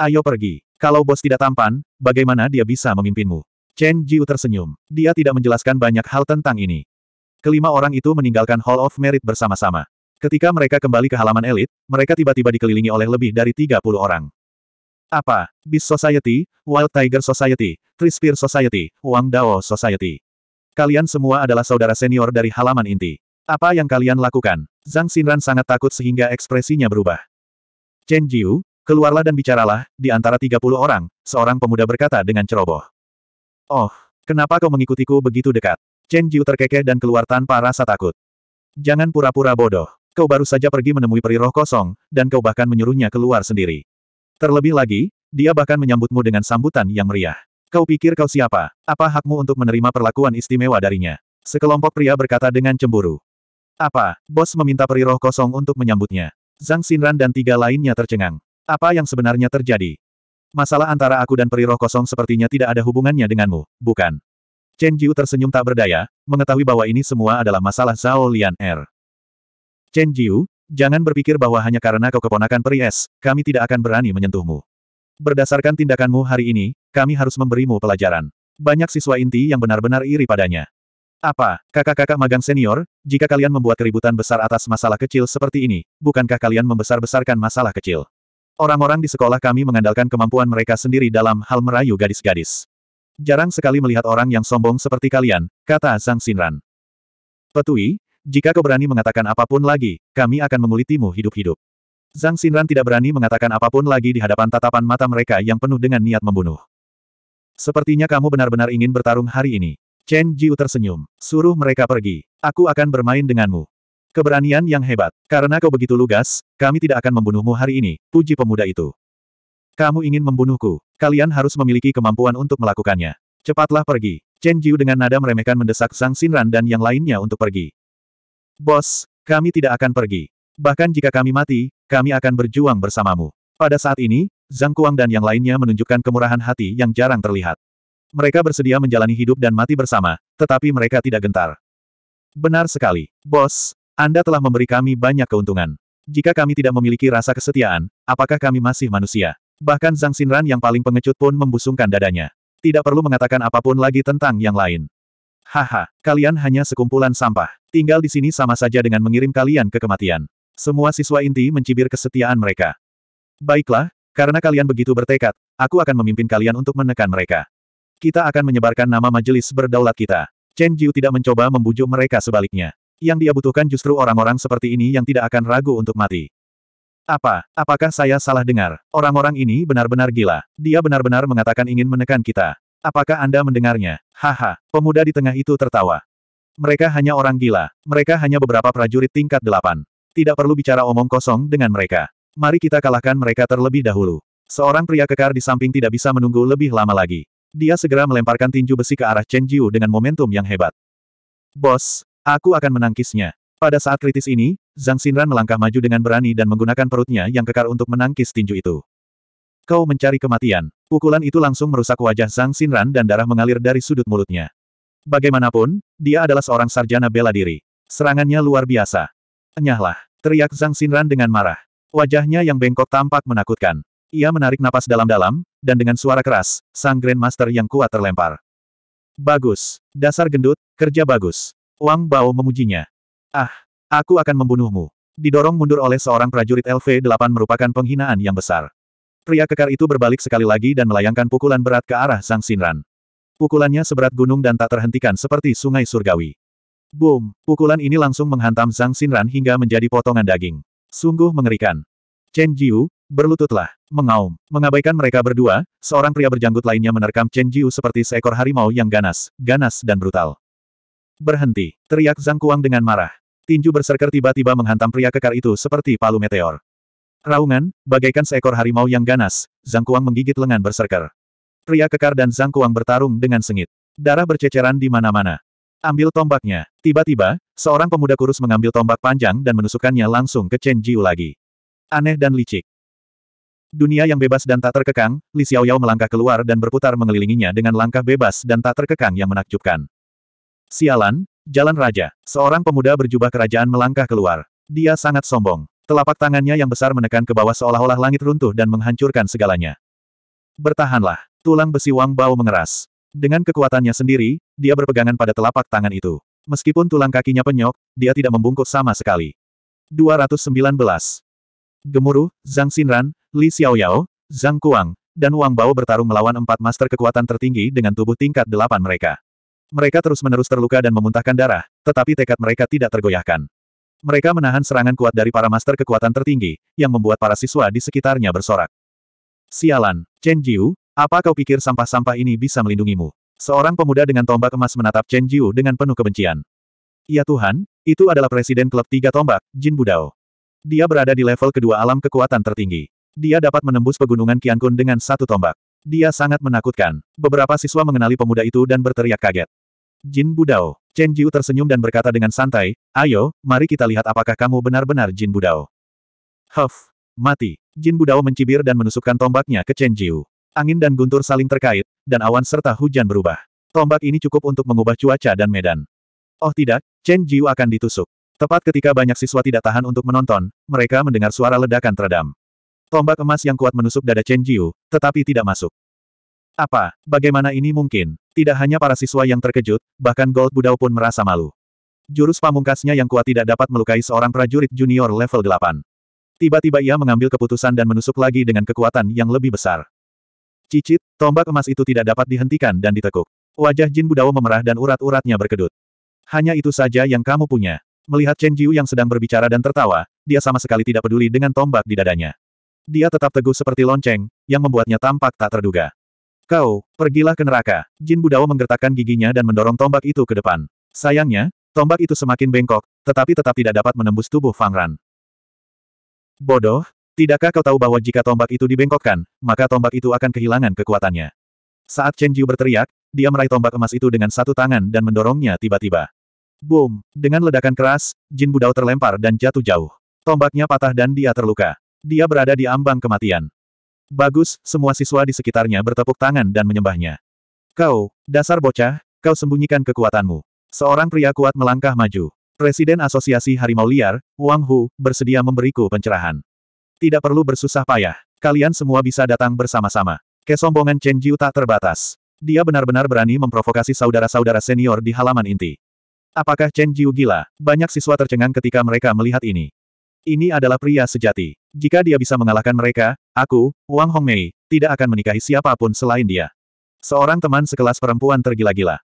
Ayo pergi. Kalau bos tidak tampan, bagaimana dia bisa memimpinmu? Chen Jiu tersenyum. Dia tidak menjelaskan banyak hal tentang ini. Kelima orang itu meninggalkan Hall of Merit bersama-sama. Ketika mereka kembali ke halaman elit, mereka tiba-tiba dikelilingi oleh lebih dari 30 orang. Apa? Beast Society, Wild Tiger Society, Trispear Society, Wang Dao Society. Kalian semua adalah saudara senior dari halaman inti. Apa yang kalian lakukan? Zhang Xinran sangat takut sehingga ekspresinya berubah. Chen Jiu, keluarlah dan bicaralah, di antara 30 orang, seorang pemuda berkata dengan ceroboh. Oh, kenapa kau mengikutiku begitu dekat? Chen Jiu terkekeh dan keluar tanpa rasa takut. Jangan pura-pura bodoh. Kau baru saja pergi menemui peri roh kosong, dan kau bahkan menyuruhnya keluar sendiri. Terlebih lagi, dia bahkan menyambutmu dengan sambutan yang meriah. Kau pikir kau siapa? Apa hakmu untuk menerima perlakuan istimewa darinya? Sekelompok pria berkata dengan cemburu. Apa? Bos meminta peri roh kosong untuk menyambutnya. Zhang Xinran dan tiga lainnya tercengang. Apa yang sebenarnya terjadi? Masalah antara aku dan peri roh kosong sepertinya tidak ada hubungannya denganmu, bukan? Chen Jiu tersenyum tak berdaya, mengetahui bahwa ini semua adalah masalah Zhao Lian Er. Chen Jiu, Jangan berpikir bahwa hanya karena kau keponakan peri es, kami tidak akan berani menyentuhmu. Berdasarkan tindakanmu hari ini, kami harus memberimu pelajaran. Banyak siswa inti yang benar-benar iri padanya. Apa, kakak-kakak magang senior, jika kalian membuat keributan besar atas masalah kecil seperti ini, bukankah kalian membesar-besarkan masalah kecil? Orang-orang di sekolah kami mengandalkan kemampuan mereka sendiri dalam hal merayu gadis-gadis. Jarang sekali melihat orang yang sombong seperti kalian, kata Zhang Xinran. Petui, jika kau berani mengatakan apapun lagi, kami akan mengulitimu hidup-hidup. Zhang Xinran tidak berani mengatakan apapun lagi di hadapan tatapan mata mereka yang penuh dengan niat membunuh. Sepertinya kamu benar-benar ingin bertarung hari ini. Chen Jiu tersenyum. Suruh mereka pergi. Aku akan bermain denganmu. Keberanian yang hebat. Karena kau begitu lugas, kami tidak akan membunuhmu hari ini, puji pemuda itu. Kamu ingin membunuhku. Kalian harus memiliki kemampuan untuk melakukannya. Cepatlah pergi. Chen Jiu dengan nada meremehkan mendesak Zhang Xinran dan yang lainnya untuk pergi. Bos, kami tidak akan pergi. Bahkan jika kami mati, kami akan berjuang bersamamu. Pada saat ini, Zhang Kuang dan yang lainnya menunjukkan kemurahan hati yang jarang terlihat. Mereka bersedia menjalani hidup dan mati bersama, tetapi mereka tidak gentar. Benar sekali. Bos, Anda telah memberi kami banyak keuntungan. Jika kami tidak memiliki rasa kesetiaan, apakah kami masih manusia? Bahkan Zhang Xinran yang paling pengecut pun membusungkan dadanya. Tidak perlu mengatakan apapun lagi tentang yang lain. Haha, kalian hanya sekumpulan sampah. Tinggal di sini sama saja dengan mengirim kalian ke kematian. Semua siswa inti mencibir kesetiaan mereka. Baiklah, karena kalian begitu bertekad, aku akan memimpin kalian untuk menekan mereka. Kita akan menyebarkan nama majelis berdaulat kita. Chen Jiu tidak mencoba membujuk mereka sebaliknya. Yang dia butuhkan justru orang-orang seperti ini yang tidak akan ragu untuk mati. Apa, apakah saya salah dengar? Orang-orang ini benar-benar gila. Dia benar-benar mengatakan ingin menekan kita. Apakah Anda mendengarnya? Haha, pemuda di tengah itu tertawa. Mereka hanya orang gila. Mereka hanya beberapa prajurit tingkat delapan. Tidak perlu bicara omong kosong dengan mereka. Mari kita kalahkan mereka terlebih dahulu. Seorang pria kekar di samping tidak bisa menunggu lebih lama lagi. Dia segera melemparkan tinju besi ke arah Chen Jiu dengan momentum yang hebat. Bos, aku akan menangkisnya. Pada saat kritis ini, Zhang Xinran melangkah maju dengan berani dan menggunakan perutnya yang kekar untuk menangkis tinju itu. Kau mencari kematian. Pukulan itu langsung merusak wajah Zhang Xinran dan darah mengalir dari sudut mulutnya. Bagaimanapun, dia adalah seorang sarjana bela diri. Serangannya luar biasa. Enyahlah, teriak Zhang Xinran dengan marah. Wajahnya yang bengkok tampak menakutkan. Ia menarik napas dalam-dalam, dan dengan suara keras, sang Grandmaster yang kuat terlempar. Bagus. Dasar gendut, kerja bagus. Wang Bao memujinya. Ah, aku akan membunuhmu. Didorong mundur oleh seorang prajurit LV-8 merupakan penghinaan yang besar. Pria kekar itu berbalik sekali lagi dan melayangkan pukulan berat ke arah Sang Sinran. Pukulannya seberat gunung dan tak terhentikan seperti sungai surgawi. Boom! Pukulan ini langsung menghantam Sang Sinran hingga menjadi potongan daging. Sungguh mengerikan. Chen Jiu, berlututlah, mengaum. Mengabaikan mereka berdua, seorang pria berjanggut lainnya menerkam Chen Jiu seperti seekor harimau yang ganas, ganas dan brutal. Berhenti, teriak Zhang Kuang dengan marah. Tinju berserker tiba-tiba menghantam pria kekar itu seperti palu meteor. Raungan, bagaikan seekor harimau yang ganas, Zhang Kuang menggigit lengan berserker. Pria kekar dan Zhang Kuang bertarung dengan sengit. Darah berceceran di mana-mana. Ambil tombaknya. Tiba-tiba, seorang pemuda kurus mengambil tombak panjang dan menusukkannya langsung ke Chen Jiu lagi. Aneh dan licik. Dunia yang bebas dan tak terkekang, Li Xiaoyao melangkah keluar dan berputar mengelilinginya dengan langkah bebas dan tak terkekang yang menakjubkan. Sialan, Jalan Raja. Seorang pemuda berjubah kerajaan melangkah keluar. Dia sangat sombong. Telapak tangannya yang besar menekan ke bawah seolah-olah langit runtuh dan menghancurkan segalanya. Bertahanlah. Tulang besi Wang Bao mengeras. Dengan kekuatannya sendiri, dia berpegangan pada telapak tangan itu. Meskipun tulang kakinya penyok, dia tidak membungkuk sama sekali. 219. Gemuruh, Zhang Xinran, Li Xiaoyao, Zhang Kuang, dan Wang Bao bertarung melawan empat master kekuatan tertinggi dengan tubuh tingkat delapan mereka. Mereka terus-menerus terluka dan memuntahkan darah, tetapi tekad mereka tidak tergoyahkan. Mereka menahan serangan kuat dari para master kekuatan tertinggi, yang membuat para siswa di sekitarnya bersorak. Sialan, Chen Jiu, apa kau pikir sampah-sampah ini bisa melindungimu? Seorang pemuda dengan tombak emas menatap Chen Jiu dengan penuh kebencian. Ya Tuhan, itu adalah presiden klub tiga tombak, Jin Budao. Dia berada di level kedua alam kekuatan tertinggi. Dia dapat menembus pegunungan Qiankun dengan satu tombak. Dia sangat menakutkan. Beberapa siswa mengenali pemuda itu dan berteriak kaget. Jin Budao. Chen Jiu tersenyum dan berkata dengan santai, ayo, mari kita lihat apakah kamu benar-benar Jin Budao. Huff. Mati. Jin Budao mencibir dan menusukkan tombaknya ke Chen Jiu. Angin dan guntur saling terkait, dan awan serta hujan berubah. Tombak ini cukup untuk mengubah cuaca dan medan. Oh tidak, Chen Jiu akan ditusuk. Tepat ketika banyak siswa tidak tahan untuk menonton, mereka mendengar suara ledakan teredam. Tombak emas yang kuat menusuk dada Chen Jiu, tetapi tidak masuk. Apa, bagaimana ini mungkin? Tidak hanya para siswa yang terkejut, bahkan Gold Budao pun merasa malu. Jurus pamungkasnya yang kuat tidak dapat melukai seorang prajurit junior level 8. Tiba-tiba ia mengambil keputusan dan menusuk lagi dengan kekuatan yang lebih besar. Cicit, tombak emas itu tidak dapat dihentikan dan ditekuk. Wajah Jin Budao memerah dan urat-uratnya berkedut. Hanya itu saja yang kamu punya. Melihat Chen Jiu yang sedang berbicara dan tertawa, dia sama sekali tidak peduli dengan tombak di dadanya. Dia tetap teguh seperti lonceng, yang membuatnya tampak tak terduga. Kau, pergilah ke neraka. Jin Budao menggertakkan giginya dan mendorong tombak itu ke depan. Sayangnya, tombak itu semakin bengkok, tetapi tetap tidak dapat menembus tubuh Fang Ran. Bodoh, tidakkah kau tahu bahwa jika tombak itu dibengkokkan, maka tombak itu akan kehilangan kekuatannya? Saat Chen Jiu berteriak, dia meraih tombak emas itu dengan satu tangan dan mendorongnya tiba-tiba. Boom! Dengan ledakan keras, Jin Budao terlempar dan jatuh jauh. Tombaknya patah dan dia terluka. Dia berada di ambang kematian. Bagus, semua siswa di sekitarnya bertepuk tangan dan menyembahnya. Kau, dasar bocah, kau sembunyikan kekuatanmu. Seorang pria kuat melangkah maju. Presiden Asosiasi Harimau Liar, Wang Hu, bersedia memberiku pencerahan. Tidak perlu bersusah payah. Kalian semua bisa datang bersama-sama. Kesombongan Chen Jiu tak terbatas. Dia benar-benar berani memprovokasi saudara-saudara senior di halaman inti. Apakah Chen Jiu gila? Banyak siswa tercengang ketika mereka melihat ini. Ini adalah pria sejati. Jika dia bisa mengalahkan mereka, aku, Wang Hongmei, tidak akan menikahi siapapun selain dia. Seorang teman sekelas perempuan tergila-gila.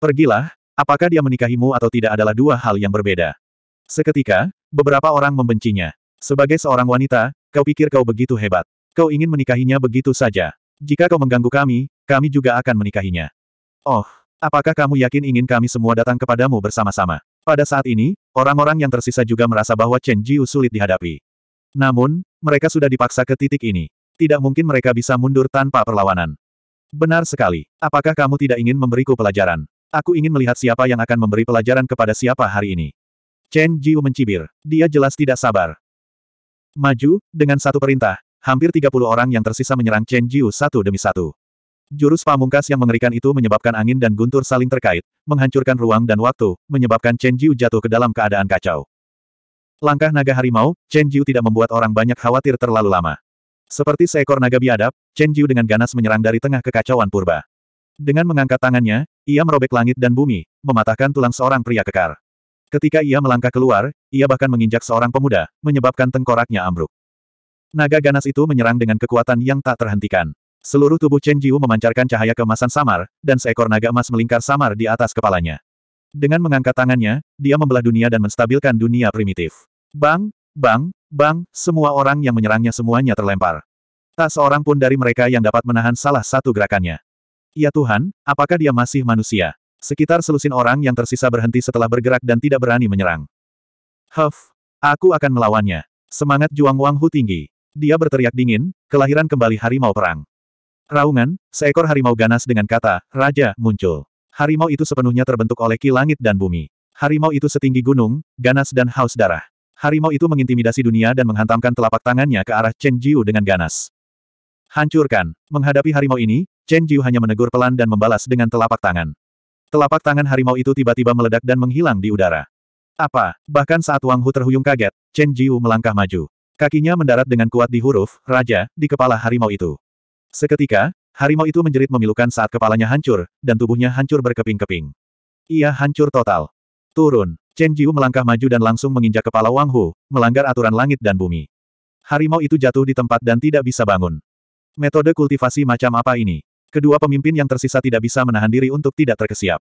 Pergilah, apakah dia menikahimu atau tidak adalah dua hal yang berbeda. Seketika, beberapa orang membencinya. Sebagai seorang wanita, kau pikir kau begitu hebat. Kau ingin menikahinya begitu saja. Jika kau mengganggu kami, kami juga akan menikahinya. Oh, apakah kamu yakin ingin kami semua datang kepadamu bersama-sama? Pada saat ini, orang-orang yang tersisa juga merasa bahwa Chen Jiu sulit dihadapi. Namun, mereka sudah dipaksa ke titik ini. Tidak mungkin mereka bisa mundur tanpa perlawanan. Benar sekali. Apakah kamu tidak ingin memberiku pelajaran? Aku ingin melihat siapa yang akan memberi pelajaran kepada siapa hari ini. Chen Jiu mencibir. Dia jelas tidak sabar. Maju, dengan satu perintah, hampir 30 orang yang tersisa menyerang Chen Jiu satu demi satu. Jurus pamungkas yang mengerikan itu menyebabkan angin dan guntur saling terkait, menghancurkan ruang dan waktu, menyebabkan Chen Jiu jatuh ke dalam keadaan kacau. Langkah naga harimau, Chen Jiu tidak membuat orang banyak khawatir terlalu lama. Seperti seekor naga biadab, Chen Jiu dengan ganas menyerang dari tengah kekacauan purba. Dengan mengangkat tangannya, ia merobek langit dan bumi, mematahkan tulang seorang pria kekar. Ketika ia melangkah keluar, ia bahkan menginjak seorang pemuda, menyebabkan tengkoraknya ambruk. Naga ganas itu menyerang dengan kekuatan yang tak terhentikan. Seluruh tubuh Chen Jiu memancarkan cahaya kemasan samar, dan seekor naga emas melingkar samar di atas kepalanya. Dengan mengangkat tangannya, dia membelah dunia dan menstabilkan dunia primitif. Bang, bang, bang, semua orang yang menyerangnya semuanya terlempar. Tak seorang pun dari mereka yang dapat menahan salah satu gerakannya. Ya Tuhan, apakah dia masih manusia? Sekitar selusin orang yang tersisa berhenti setelah bergerak dan tidak berani menyerang. Huff, aku akan melawannya. Semangat Juang Wang Hu tinggi. Dia berteriak dingin, kelahiran kembali harimau perang. Raungan, seekor harimau ganas dengan kata, Raja, muncul. Harimau itu sepenuhnya terbentuk oleh ki langit dan bumi. Harimau itu setinggi gunung, ganas dan haus darah. Harimau itu mengintimidasi dunia dan menghantamkan telapak tangannya ke arah Chen Jiu dengan ganas. Hancurkan. Menghadapi harimau ini, Chen Jiu hanya menegur pelan dan membalas dengan telapak tangan. Telapak tangan harimau itu tiba-tiba meledak dan menghilang di udara. Apa? Bahkan saat Wang Hu terhuyung kaget, Chen Jiu melangkah maju. Kakinya mendarat dengan kuat di huruf, Raja, di kepala harimau itu. Seketika, harimau itu menjerit memilukan saat kepalanya hancur, dan tubuhnya hancur berkeping-keping. Ia hancur total. Turun, Chen Jiu melangkah maju dan langsung menginjak kepala Wang Hu, melanggar aturan langit dan bumi. Harimau itu jatuh di tempat dan tidak bisa bangun. Metode kultivasi macam apa ini? Kedua pemimpin yang tersisa tidak bisa menahan diri untuk tidak terkesiap.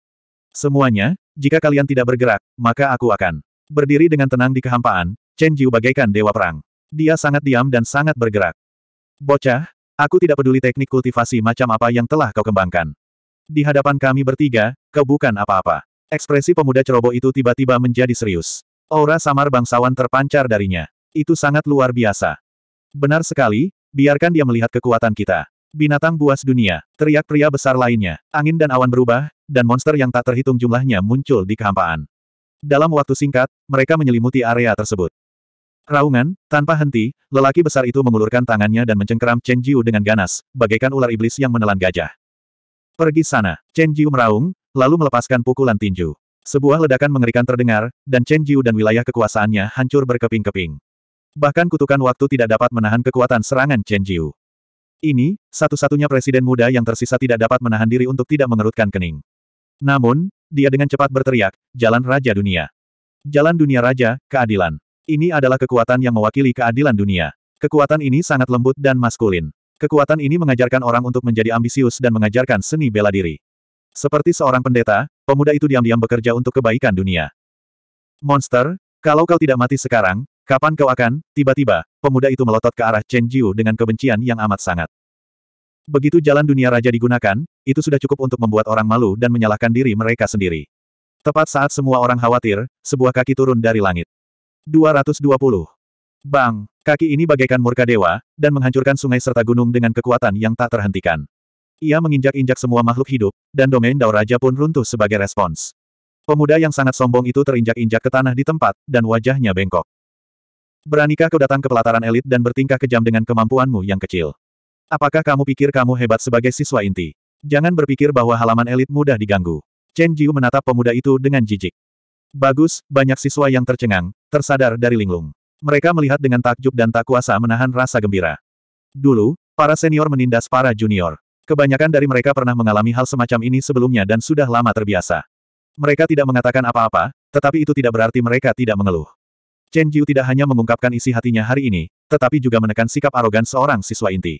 Semuanya, jika kalian tidak bergerak, maka aku akan berdiri dengan tenang di kehampaan, Chen Jiu bagaikan dewa perang. Dia sangat diam dan sangat bergerak. Bocah, Aku tidak peduli teknik kultivasi macam apa yang telah kau kembangkan. Di hadapan kami bertiga, kau bukan apa-apa. Ekspresi pemuda ceroboh itu tiba-tiba menjadi serius. Aura samar bangsawan terpancar darinya. Itu sangat luar biasa. Benar sekali, biarkan dia melihat kekuatan kita. Binatang buas dunia, teriak pria besar lainnya. Angin dan awan berubah, dan monster yang tak terhitung jumlahnya muncul di kehampaan. Dalam waktu singkat, mereka menyelimuti area tersebut. Raungan, tanpa henti, lelaki besar itu mengulurkan tangannya dan mencengkeram Chen Jiu dengan ganas, bagaikan ular iblis yang menelan gajah. Pergi sana, Chen Jiu meraung, lalu melepaskan pukulan tinju. Sebuah ledakan mengerikan terdengar, dan Chen Jiu dan wilayah kekuasaannya hancur berkeping-keping. Bahkan kutukan waktu tidak dapat menahan kekuatan serangan Chen Jiu. Ini, satu-satunya presiden muda yang tersisa tidak dapat menahan diri untuk tidak mengerutkan kening. Namun, dia dengan cepat berteriak, Jalan Raja Dunia. Jalan Dunia Raja, Keadilan. Ini adalah kekuatan yang mewakili keadilan dunia. Kekuatan ini sangat lembut dan maskulin. Kekuatan ini mengajarkan orang untuk menjadi ambisius dan mengajarkan seni bela diri. Seperti seorang pendeta, pemuda itu diam-diam bekerja untuk kebaikan dunia. Monster, kalau kau tidak mati sekarang, kapan kau akan? Tiba-tiba, pemuda itu melotot ke arah Chen Jiu dengan kebencian yang amat sangat. Begitu jalan dunia raja digunakan, itu sudah cukup untuk membuat orang malu dan menyalahkan diri mereka sendiri. Tepat saat semua orang khawatir, sebuah kaki turun dari langit. 220. Bang, kaki ini bagaikan murka dewa, dan menghancurkan sungai serta gunung dengan kekuatan yang tak terhentikan. Ia menginjak-injak semua makhluk hidup, dan domain Dao Raja pun runtuh sebagai respons. Pemuda yang sangat sombong itu terinjak-injak ke tanah di tempat, dan wajahnya bengkok. Beranikah kau datang ke pelataran elit dan bertingkah kejam dengan kemampuanmu yang kecil? Apakah kamu pikir kamu hebat sebagai siswa inti? Jangan berpikir bahwa halaman elit mudah diganggu. Chen Jiu menatap pemuda itu dengan jijik. Bagus, banyak siswa yang tercengang, tersadar dari linglung. Mereka melihat dengan takjub dan tak kuasa menahan rasa gembira. Dulu, para senior menindas para junior. Kebanyakan dari mereka pernah mengalami hal semacam ini sebelumnya dan sudah lama terbiasa. Mereka tidak mengatakan apa-apa, tetapi itu tidak berarti mereka tidak mengeluh. Chen Jiu tidak hanya mengungkapkan isi hatinya hari ini, tetapi juga menekan sikap arogan seorang siswa inti.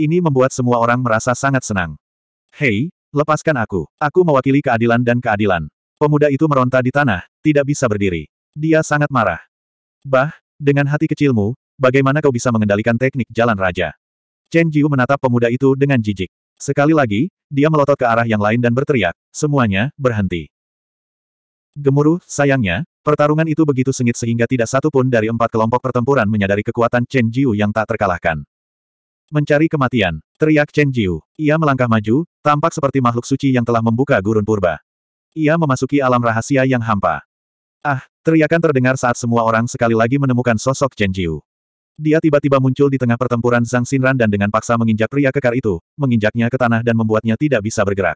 Ini membuat semua orang merasa sangat senang. Hei, lepaskan aku. Aku mewakili keadilan dan keadilan. Pemuda itu meronta di tanah, tidak bisa berdiri. Dia sangat marah. Bah, dengan hati kecilmu, bagaimana kau bisa mengendalikan teknik jalan raja? Chen Jiu menatap pemuda itu dengan jijik. Sekali lagi, dia melotot ke arah yang lain dan berteriak, semuanya, berhenti. Gemuruh, sayangnya, pertarungan itu begitu sengit sehingga tidak satu pun dari empat kelompok pertempuran menyadari kekuatan Chen Jiu yang tak terkalahkan. Mencari kematian, teriak Chen Jiu. Ia melangkah maju, tampak seperti makhluk suci yang telah membuka gurun purba. Ia memasuki alam rahasia yang hampa. Ah, teriakan terdengar saat semua orang sekali lagi menemukan sosok Chen Jiu. Dia tiba-tiba muncul di tengah pertempuran Zhang Xinran dan dengan paksa menginjak pria kekar itu, menginjaknya ke tanah dan membuatnya tidak bisa bergerak.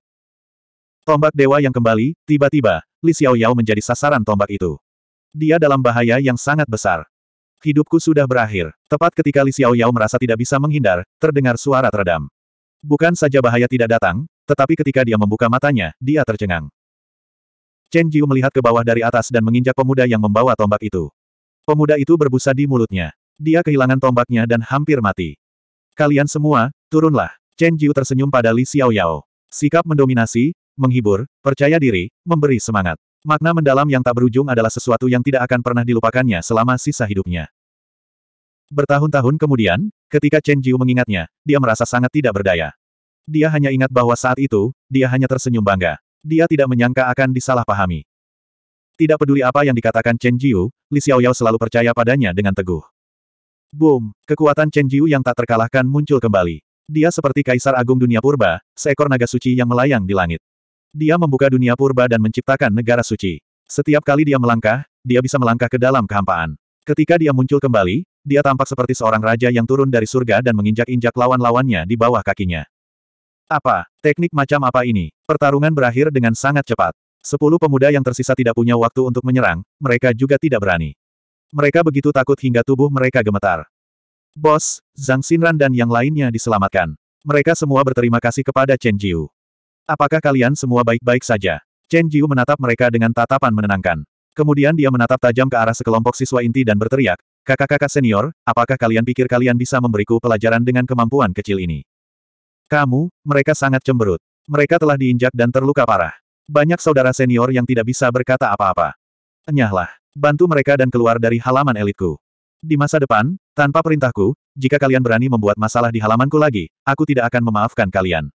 Tombak dewa yang kembali, tiba-tiba, Li Xiaoyao menjadi sasaran tombak itu. Dia dalam bahaya yang sangat besar. Hidupku sudah berakhir. Tepat ketika Li Xiaoyao merasa tidak bisa menghindar, terdengar suara teredam. Bukan saja bahaya tidak datang, tetapi ketika dia membuka matanya, dia tercengang. Chen Jiu melihat ke bawah dari atas dan menginjak pemuda yang membawa tombak itu. Pemuda itu berbusa di mulutnya. Dia kehilangan tombaknya dan hampir mati. Kalian semua, turunlah. Chen Jiu tersenyum pada Li Xiaoyao. Sikap mendominasi, menghibur, percaya diri, memberi semangat. Makna mendalam yang tak berujung adalah sesuatu yang tidak akan pernah dilupakannya selama sisa hidupnya. Bertahun-tahun kemudian, ketika Chen Jiu mengingatnya, dia merasa sangat tidak berdaya. Dia hanya ingat bahwa saat itu, dia hanya tersenyum bangga dia tidak menyangka akan disalahpahami. Tidak peduli apa yang dikatakan Chen Jiu, Li Xiaoyao selalu percaya padanya dengan teguh. Boom! Kekuatan Chen Jiu yang tak terkalahkan muncul kembali. Dia seperti Kaisar Agung Dunia Purba, seekor naga suci yang melayang di langit. Dia membuka dunia purba dan menciptakan negara suci. Setiap kali dia melangkah, dia bisa melangkah ke dalam kehampaan. Ketika dia muncul kembali, dia tampak seperti seorang raja yang turun dari surga dan menginjak-injak lawan-lawannya di bawah kakinya. Apa? Teknik macam apa ini? Pertarungan berakhir dengan sangat cepat. Sepuluh pemuda yang tersisa tidak punya waktu untuk menyerang, mereka juga tidak berani. Mereka begitu takut hingga tubuh mereka gemetar. Bos, Zhang Xinran dan yang lainnya diselamatkan. Mereka semua berterima kasih kepada Chen Jiu. Apakah kalian semua baik-baik saja? Chen Jiu menatap mereka dengan tatapan menenangkan. Kemudian dia menatap tajam ke arah sekelompok siswa inti dan berteriak, Kakak-kakak senior, apakah kalian pikir kalian bisa memberiku pelajaran dengan kemampuan kecil ini? Kamu, mereka sangat cemberut. Mereka telah diinjak dan terluka parah. Banyak saudara senior yang tidak bisa berkata apa-apa. Enyahlah, bantu mereka dan keluar dari halaman elitku. Di masa depan, tanpa perintahku, jika kalian berani membuat masalah di halamanku lagi, aku tidak akan memaafkan kalian.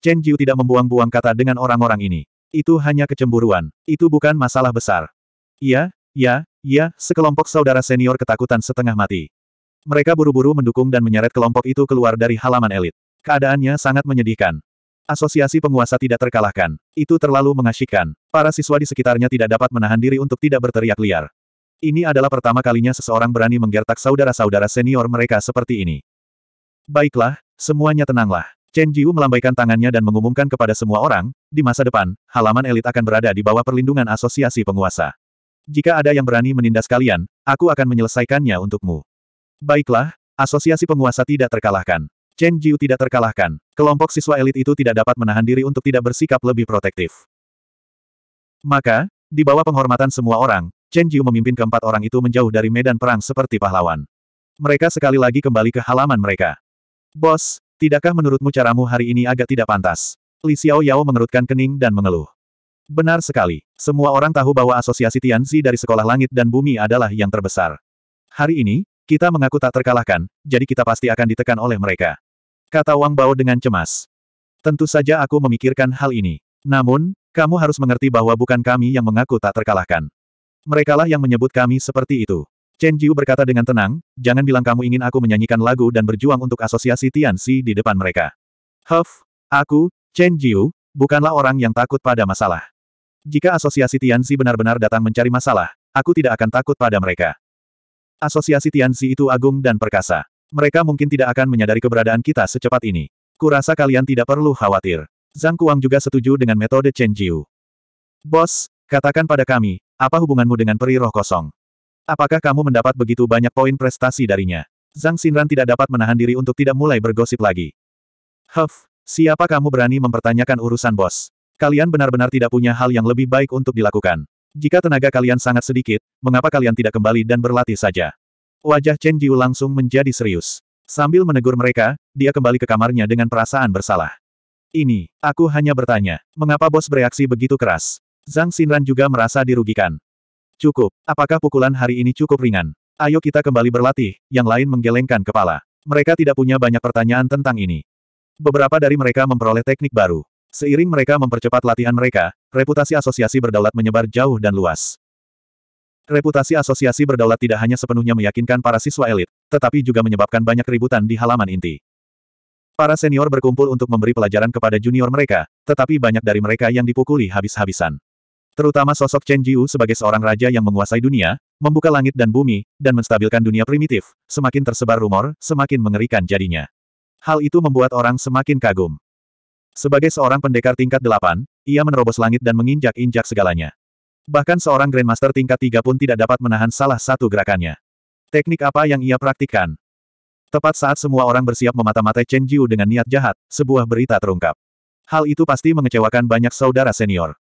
Chen Jiu tidak membuang-buang kata dengan orang-orang ini. Itu hanya kecemburuan. Itu bukan masalah besar. Iya, ya, ya, sekelompok saudara senior ketakutan setengah mati. Mereka buru-buru mendukung dan menyeret kelompok itu keluar dari halaman elit. Keadaannya sangat menyedihkan. Asosiasi penguasa tidak terkalahkan. Itu terlalu mengasyikkan. Para siswa di sekitarnya tidak dapat menahan diri untuk tidak berteriak liar. Ini adalah pertama kalinya seseorang berani menggertak saudara-saudara senior mereka seperti ini. Baiklah, semuanya tenanglah. Chen Jiu melambaikan tangannya dan mengumumkan kepada semua orang, di masa depan, halaman elit akan berada di bawah perlindungan asosiasi penguasa. Jika ada yang berani menindas kalian, aku akan menyelesaikannya untukmu. Baiklah, asosiasi penguasa tidak terkalahkan. Chen Jiu tidak terkalahkan. Kelompok siswa elit itu tidak dapat menahan diri untuk tidak bersikap lebih protektif. Maka, di bawah penghormatan semua orang, Chen Jiu memimpin keempat orang itu menjauh dari medan perang seperti pahlawan. Mereka sekali lagi kembali ke halaman mereka. Bos, tidakkah menurutmu caramu hari ini agak tidak pantas? Li Xiao Yao mengerutkan kening dan mengeluh. Benar sekali. Semua orang tahu bahwa asosiasi Tianzi dari sekolah langit dan bumi adalah yang terbesar. Hari ini, kita mengaku tak terkalahkan, jadi kita pasti akan ditekan oleh mereka. Kata Wang Bao dengan cemas. Tentu saja aku memikirkan hal ini. Namun, kamu harus mengerti bahwa bukan kami yang mengaku tak terkalahkan. Merekalah yang menyebut kami seperti itu. Chen Jiu berkata dengan tenang, jangan bilang kamu ingin aku menyanyikan lagu dan berjuang untuk asosiasi Tian Tianxi di depan mereka. Huff, aku, Chen Jiu, bukanlah orang yang takut pada masalah. Jika asosiasi Tian Tianxi benar-benar datang mencari masalah, aku tidak akan takut pada mereka. Asosiasi Tian Tianxi itu agung dan perkasa. Mereka mungkin tidak akan menyadari keberadaan kita secepat ini. Kurasa kalian tidak perlu khawatir. Zhang Kuang juga setuju dengan metode Chen Jiu. Bos, katakan pada kami, apa hubunganmu dengan peri roh kosong? Apakah kamu mendapat begitu banyak poin prestasi darinya? Zhang Xinran tidak dapat menahan diri untuk tidak mulai bergosip lagi. Huff, siapa kamu berani mempertanyakan urusan bos? Kalian benar-benar tidak punya hal yang lebih baik untuk dilakukan. Jika tenaga kalian sangat sedikit, mengapa kalian tidak kembali dan berlatih saja? Wajah Chen Jiu langsung menjadi serius. Sambil menegur mereka, dia kembali ke kamarnya dengan perasaan bersalah. Ini, aku hanya bertanya, mengapa bos bereaksi begitu keras? Zhang Xinran juga merasa dirugikan. Cukup, apakah pukulan hari ini cukup ringan? Ayo kita kembali berlatih, yang lain menggelengkan kepala. Mereka tidak punya banyak pertanyaan tentang ini. Beberapa dari mereka memperoleh teknik baru. Seiring mereka mempercepat latihan mereka, reputasi asosiasi berdaulat menyebar jauh dan luas. Reputasi asosiasi berdaulat tidak hanya sepenuhnya meyakinkan para siswa elit, tetapi juga menyebabkan banyak keributan di halaman inti. Para senior berkumpul untuk memberi pelajaran kepada junior mereka, tetapi banyak dari mereka yang dipukuli habis-habisan. Terutama sosok Chen Jiu sebagai seorang raja yang menguasai dunia, membuka langit dan bumi, dan menstabilkan dunia primitif, semakin tersebar rumor, semakin mengerikan jadinya. Hal itu membuat orang semakin kagum. Sebagai seorang pendekar tingkat delapan, ia menerobos langit dan menginjak-injak segalanya. Bahkan seorang Grandmaster tingkat tiga pun tidak dapat menahan salah satu gerakannya. Teknik apa yang ia praktikkan? Tepat saat semua orang bersiap memata-matai Chen Jiu dengan niat jahat, sebuah berita terungkap. Hal itu pasti mengecewakan banyak saudara senior.